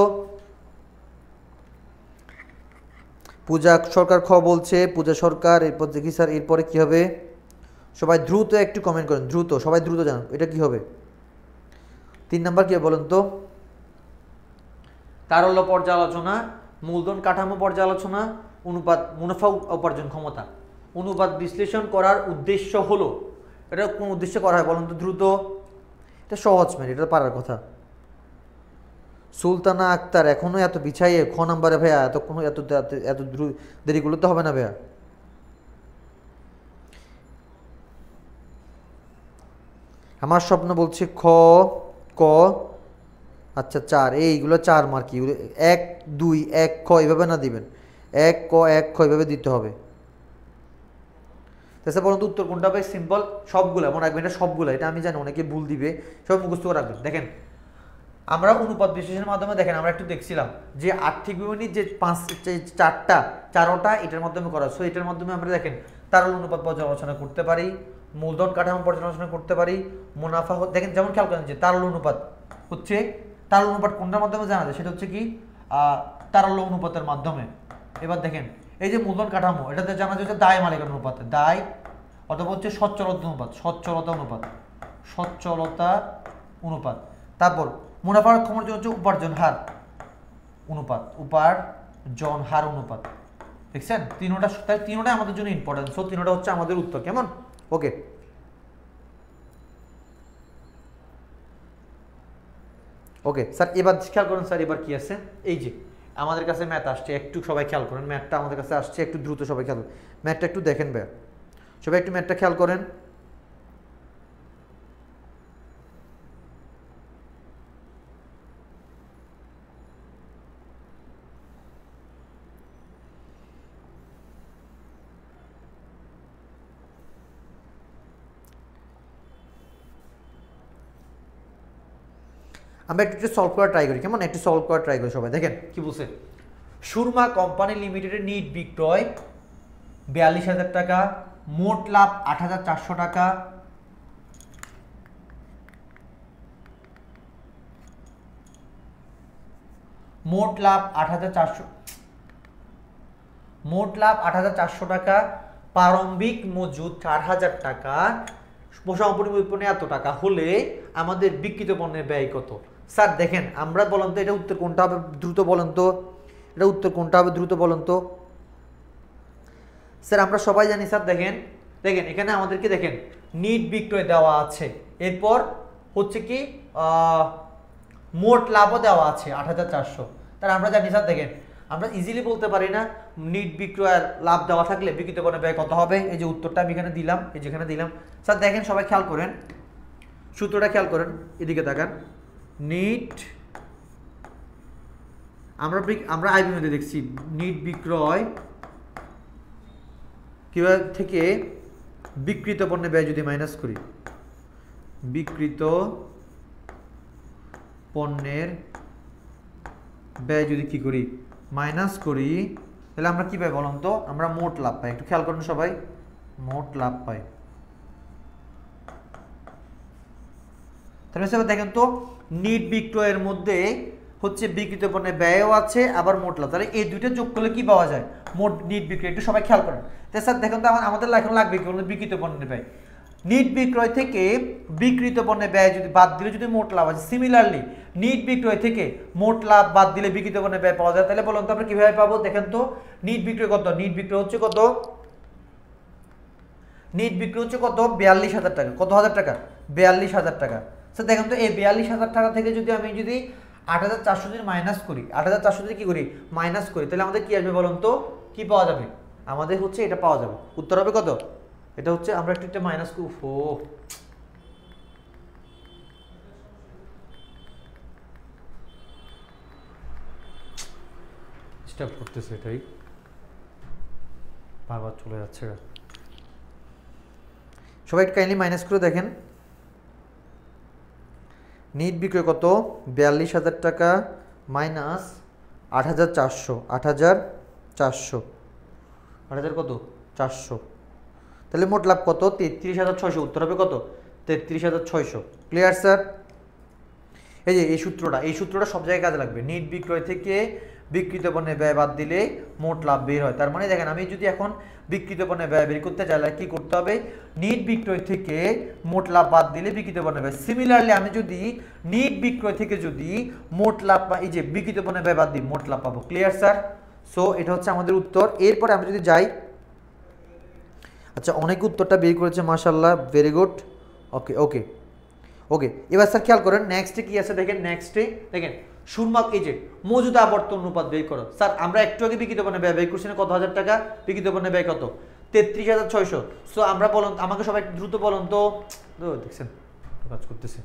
পূজা সরকার খ বলছে পূজা সরকার এরপর দেখি স্যার এরপরে কি হবে সবাই দ্রুত একটু কমেন্ট করেন দ্রুত সবাই দ্রুত জানান এটা কি হবে তিন নাম্বার কী বলুন তো তারল্য পর্যালোচনা মূলধন কাঠামো পর্যালোচনা অনুপাত মুনাফা উপার্জন ক্ষমতা অনুবাদ বিশ্লেষণ করার উদ্দেশ্য হলো এটা কোন উদ্দেশ্যে করা হয় বলুন তো দ্রুত এটা সহজ মেন এটা পারার কথা সুলতানা আক্তার এখনও এত বিছাইয়ে খ নাম্বারে ভাইয়া এত কোনো এত এত দ্রুত দেরি করলে তো হবে না ভাইয়া আমার স্বপ্ন বলছে খ ক আচ্ছা চার এইগুলো চার মার্কি এক দুই এক খ এভাবে না দিবেন এক ক এক খ এভাবে দিতে হবে তাছাড়া আচ্ছা, পর্যন্ত উত্তর কোনটা ভাই সিম্পল সবগুলো মনে রাখবেন এটা সবগুলো এটা আমি জানি অনেকে ভুল দিবে সবাই মুখস্থ করে রাখবেন দেখেন আমরা অনুপাত বিশ্লেষণের মাধ্যমে দেখেন আমরা একটু দেখছিলাম যে আর্থিক বিবরণীর যে পাঁচ চারটা চারোটা এটার মাধ্যমে করা সো এটার মাধ্যমে আমরা দেখেন তার অনুপাত পর্যালোচনা করতে পারি মূলধন কাঠামো পর্যালোচনা করতে পারি মুনাফা দেখেন যেমন খেয়াল করেন যে তারল অনুপাত হচ্ছে তারল অনুপাত কোনটার মাধ্যমে জানা যায় সেটা হচ্ছে কি তারল অনুপাতের মাধ্যমে এবার দেখেন এই যে মূলধন কাঠামো এটাতে জানা যাচ্ছে দায় মালিকানা অনুপাত দায় অথবা হচ্ছে সচ্ছলতা অনুপাত সচ্ছলতা অনুপাত সচ্ছলতা অনুপাত তারপর মুনাফার ক্ষমতা হচ্ছে উপার্জন হার অনুপাত উপার্জন হার অনুপাত দেখছেন তিনোটা তাই তিনোটা আমাদের জন্য ইম্পর্টেন্ট সো তিনোটা হচ্ছে আমাদের উত্তর কেমন ওকে ওকে স্যার এবার খেয়াল করুন স্যার এবার কি আছে এই যে আমাদের কাছে ম্যাথ আসছে একটু সবাই খেয়াল করেন ম্যাথটা আমাদের কাছে আসছে একটু দ্রুত সবাই খেয়াল ম্যাথটা একটু দেখেন ভাই সবাই একটু ম্যাথটা খেয়াল করেন আমরা একটু একটু সলভ করার ট্রাই করি কেমন একটু সলভ করার ট্রাই করি সবাই দেখেন কি বলছে সুরমা কোম্পানি লিমিটেডের নিট বিক্রয় বিয়াল্লিশ হাজার টাকা মোট লাভ আট হাজার চারশো টাকা মোট লাভ আট হাজার চারশো মোট লাভ আট হাজার চারশো টাকা প্রারম্ভিক মজুদ চার হাজার টাকা সম্পূর্ণ এত টাকা হলে আমাদের বিক্রিত পণ্যের ব্যয় কত স্যার দেখেন আমরা বলেন তো এটা উত্তর কোনটা হবে দ্রুত বলেন তো এটা উত্তর কোনটা হবে দ্রুত বলেন তো স্যার আমরা সবাই জানি স্যার দেখেন দেখেন এখানে আমাদেরকে দেখেন নিট বিক্রয় দেওয়া আছে এরপর হচ্ছে কি মোট লাভও দেওয়া আছে আট হাজার চারশো তার আমরা জানি স্যার দেখেন আমরা ইজিলি বলতে পারি না নিট বিক্রয়ের লাভ দেওয়া থাকলে বিক্রিত করে ব্যয় কত হবে এই যে উত্তরটা আমি এখানে দিলাম এই যেখানে দিলাম স্যার দেখেন সবাই খেয়াল করেন সূত্রটা খেয়াল করেন এদিকে দেখান নিট আমরা আমরা আইবি মধ্যে দেখছি নিট বিক্রয় কিভাবে থেকে বিক্রিত পণ্যের ব্যয় যদি মাইনাস করি বিক্রিত পণ্যের ব্যয় যদি কি করি মাইনাস করি তাহলে আমরা কী পাই বলুন তো আমরা মোট লাভ পাই একটু খেয়াল করুন সবাই মোট লাভ পাই তাহলে দেখেন তো নিট বিক্রয়ের মধ্যে হচ্ছে বিক্রিত পণ্যের ব্যয়ও আছে আবার মোট লাভ তাহলে এই দুইটা যোগ করলে কি পাওয়া যায় মোট নিট বিক্রয় একটু সবাই খেয়াল করেন তাই স্যার দেখেন তো আমাদের এখন লাগবে কি বিক্রিত পণ্যের ব্যয় নিট বিক্রয় থেকে বিক্রিত পণ্যের ব্যয় যদি বাদ দিলে যদি মোট লাভ আছে সিমিলারলি নিট বিক্রয় থেকে মোট লাভ বাদ দিলে বিক্রিত পণ্যের ব্যয় পাওয়া যায় তাহলে বলুন তো আমরা কীভাবে পাবো দেখেন তো নিট বিক্রয় কত নিট বিক্রয় হচ্ছে কত নিট বিক্রয় হচ্ছে কত বিয়াল্লিশ হাজার টাকা কত হাজার টাকা বিয়াল্লিশ হাজার টাকা স্যার দেখেন তো এই বিয়াল্লিশ হাজার টাকা থেকে যদি আমি যদি আট হাজার চারশো দিন মাইনাস করি আট হাজার চারশো দিন কী করি মাইনাস করি তাহলে আমাদের কী আসবে বলুন তো কী পাওয়া যাবে আমাদের হচ্ছে এটা পাওয়া যাবে উত্তর হবে কত এটা হচ্ছে আমরা একটু একটা মাইনাস করি ফো করতেছে এটাই বারবার চলে যাচ্ছে সবাই কাইন্ডলি মাইনাস করে দেখেন নিট বিক্রয় কত বিয়াল্লিশ হাজার টাকা মাইনাস আট হাজার চারশো আট হাজার চারশো আট হাজার কত চারশো তাহলে মোট লাভ কত তেত্রিশ হাজার ছয়শো উত্তর হবে কত তেত্রিশ হাজার ছয়শো ক্লিয়ার স্যার এই যে এই সূত্রটা এই সূত্রটা সব জায়গায় কাজে লাগবে নিট বিক্রয় থেকে বিক্রিত পণ্যে ব্যয় বাদ দিলে মোট লাভ বের হয় তার মানে দেখেন আমি যদি এখন বিক্রিত পণ্যে ব্যয় বের করতে চাই কী করতে হবে নিট বিক্রয় থেকে মোট লাভ বাদ দিলে বিক্রিত পণ্যে ব্যয় সিমিলারলি আমি যদি নিট বিক্রয় থেকে যদি মোট লাভ এই যে বিক্রিত পণ্যে ব্যয় বাদ দিই মোট লাভ পাবো ক্লিয়ার স্যার সো এটা হচ্ছে আমাদের উত্তর এরপরে আমি যদি যাই আচ্ছা অনেক উত্তরটা বের করেছে মার্শাল্লাহ ভেরি গুড ওকে ওকে ওকে এবার স্যার খেয়াল করেন নেক্সটে কী আছে দেখেন নেক্সটে দেখেন সুরমাক এই যে মজুদ আবর্তন অনুপাত ব্যয় করো স্যার আমরা একটু আগে বিক্রিত পণ্য ব্যয় ব্যয় করছি না কত হাজার টাকা বিক্রিত পণ্য ব্যয় কত তেত্রিশ হাজার ছয়শো সো আমরা বলুন আমাকে সবাই দ্রুত বলুন তো দেখছেন কাজ করতেছে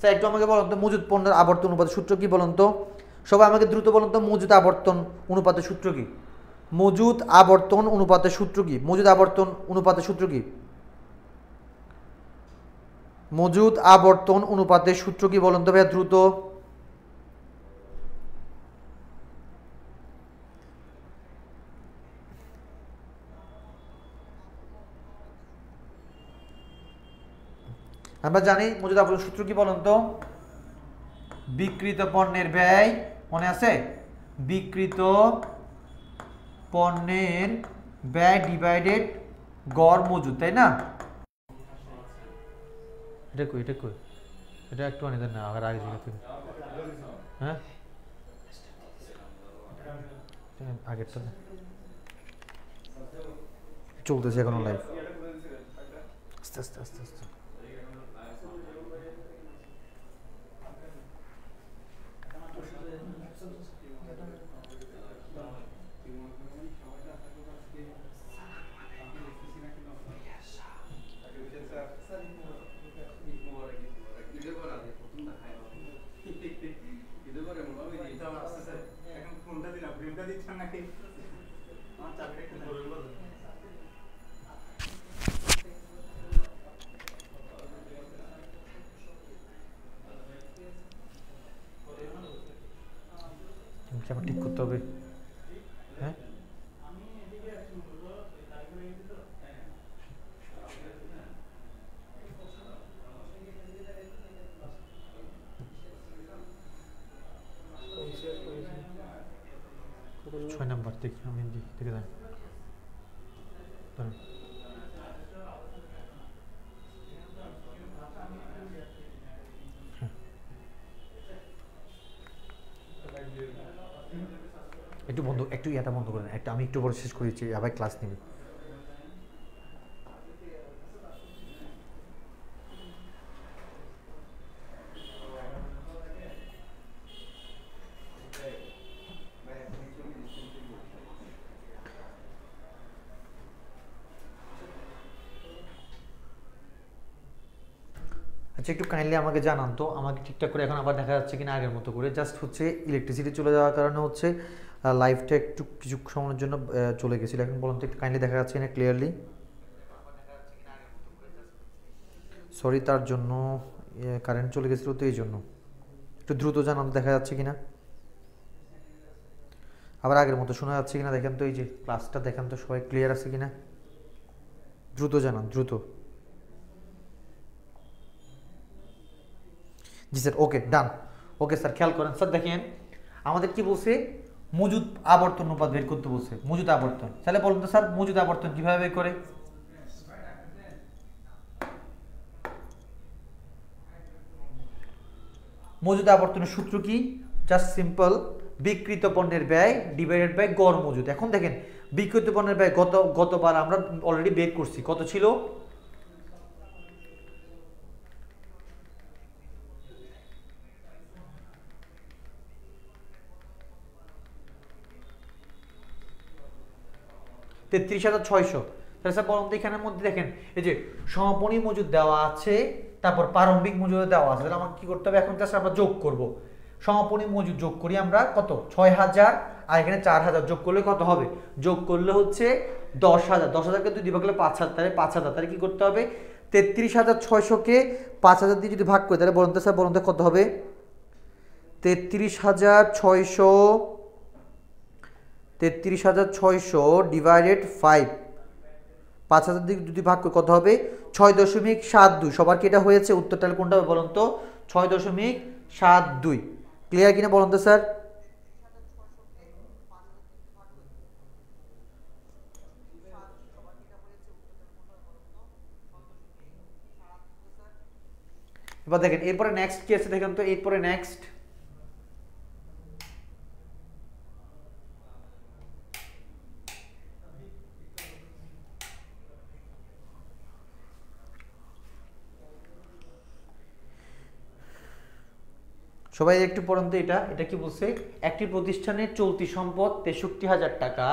স্যার একটু আমাকে বলুন তো মজুদ পণ্যের আবর্তন অনুপাত সূত্র কি বলুন তো সবাই আমাকে দ্রুত বলুন তো মজুদ আবর্তন অনুপাতের সূত্র কি মজুদ আবর্তন অনুপাতের সূত্র কি মজুদ আবর্তন অনুপাতের সূত্র কি মজুদ আবর্তন অনুপাতের সূত্র কি বলুন তো ভাইয়া দ্রুত আমরা জানি মজুদ আফরোজ সূত্র কি বলুন তো বিকৃত পণ্যের ব্যয় মনে আছে বিকৃত পণ্যের ব্যয় ডিভাইডেড গড় মজুদ তাই না এটা কই এটা কই এটা একটু আনি না আগে আগে দিকে তুমি হ্যাঁ চলতেছে এখনো লাইফ আস্তে আস্তে আস্তে আস্তে ঠিক আছে hmm. একটু বন্ধ একটু ইয়াটা বন্ধ করে একটা আমি একটু বড় শেষ করেছি আবার ক্লাস নিবি আচ্ছা একটু কাইন্ডলি আমাকে জানান তো আমাকে ঠিকঠাক করে এখন আবার দেখা যাচ্ছে কিনা আগের মতো করে জাস্ট হচ্ছে ইলেকট্রিসিটি চলে যাওয়ার কারণে হচ্ছে লাইফটা একটু কিছু সময়ের জন্য চলে গেছিলো এখন বলুন তো একটু কাইন্ডলি দেখা যাচ্ছে কিনা ক্লিয়ারলি সরি তার জন্য কারেন্ট চলে গেছিলো তো এই জন্য একটু দ্রুত জানান দেখা যাচ্ছে কিনা আবার আগের মতো শোনা যাচ্ছে কিনা দেখেন তো এই যে ক্লাসটা দেখেন তো সবাই ক্লিয়ার আছে কিনা দ্রুত জানান দ্রুত জি স্যার ওকে ডান ওকে স্যার খেয়াল করেন স্যার দেখেন আমাদের কি বলছে মজুদ আবর্তন অনুপাত বের করতে বলছে মজুদ আবর্তন তাহলে বলুন তো স্যার মজুদ আবর্তন কীভাবে বের করে মজুদ আবর্তনের সূত্র কি জাস্ট সিম্পল বিকৃত পণ্যের ব্যয় ডিভাইডেড বাই গড় মজুদ এখন দেখেন বিকৃত পণ্যের ব্যয় গত গতবার আমরা অলরেডি বের করছি কত ছিল তেত্রিশ হাজার ছয়শো তাহলে স্যার বলুন এখানের মধ্যে দেখেন এই যে সমাপনী মজুদ দেওয়া আছে তারপর প্রারম্ভিক মজুদ দেওয়া আছে তাহলে আমাকে কী করতে হবে এখন জাস্ট আমরা যোগ করব সমাপনী মজুদ যোগ করি আমরা কত ছয় হাজার আর এখানে চার হাজার যোগ করলে কত হবে যোগ করলে হচ্ছে দশ হাজার দশ হাজারকে দুই দিয়ে ভাগ করলে পাঁচ হাজার তাহলে পাঁচ হাজার তাহলে কী করতে হবে তেত্রিশ হাজার ছয়শোকে পাঁচ হাজার দিয়ে যদি ভাগ করি তাহলে বরন্ত স্যার বরন্ত কত হবে তেত্রিশ হাজার ছয়শো তেত্রিশ হাজার ছয়শো ডিভাইডেড ফাইভ পাঁচ হাজার দিক যদি ভাগ কত হবে ছয় দশমিক সাত দুই সবার কি এটা হয়েছে উত্তর উত্তরটা কোনটা হবে বলুন তো ছয় দশমিক সাত দুই ক্লিয়ার কিনা বলুন তো স্যার এবার দেখেন এরপরে নেক্সট কি আছে দেখেন তো এরপরে নেক্সট সবাই একটু পড়ন্ত এটা এটা কি বলছে একটি প্রতিষ্ঠানের চলতি সম্পদ তেষট্টি হাজার টাকা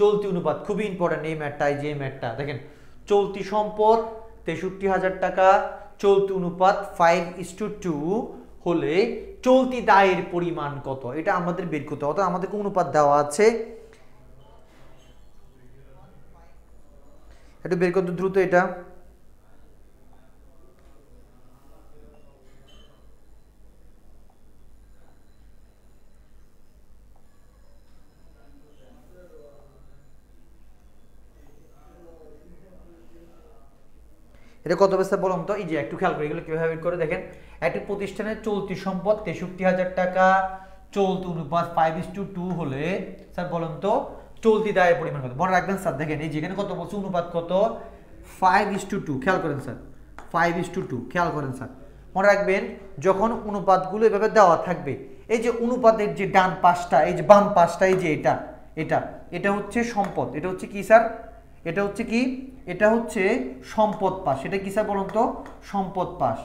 চলতি অনুপাত খুবই ইম্পর্টেন্ট এই ম্যাটটা এই যে ম্যাটটা দেখেন চলতি সম্পদ তেষট্টি হাজার টাকা চলতি অনুপাত ফাইভ ইস টু টু হলে চলতি দায়ের পরিমাণ কত এটা আমাদের বের করতে অর্থাৎ আমাদের কোন অনুপাত দেওয়া আছে একটু বের করতে দ্রুত এটা এটা কত বেসে বলুন তো এই যে একটু খেয়াল করে এগুলো কীভাবে করে দেখেন একটি প্রতিষ্ঠানের চলতি সম্পদ তেষট্টি হাজার টাকা চলতি অনুপাত ফাইভ ইস টু টু হলে স্যার বলুন তো চলতি দায়ের পরিমাণ কত মনে রাখবেন স্যার দেখেন এই যেখানে কত বলছে অনুপাত কত ফাইভ ইস টু টু খেয়াল করেন sir five is to two খেয়াল করেন স্যার মনে রাখবেন যখন অনুপাতগুলো এভাবে দেওয়া থাকবে এই যে অনুপাতের যে ডান পাশটা এই যে বাম পাশটা এই যে এটা এটা এটা হচ্ছে সম্পদ এটা হচ্ছে কি স্যার এটা হচ্ছে কি এটা হচ্ছে সম্পদ পাশ এটা স্যার বলুন তো সম্পদ পাশ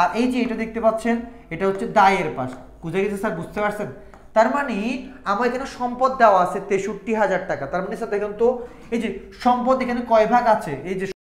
আর এই যে এটা দেখতে পাচ্ছেন এটা হচ্ছে দায়ের পাশ বুঝে গেছে স্যার বুঝতে পারছেন তার মানে আমার এখানে সম্পদ দেওয়া আছে তেষট্টি হাজার টাকা তার মানে স্যার দেখুন তো এই যে সম্পদ এখানে কয় ভাগ আছে এই যে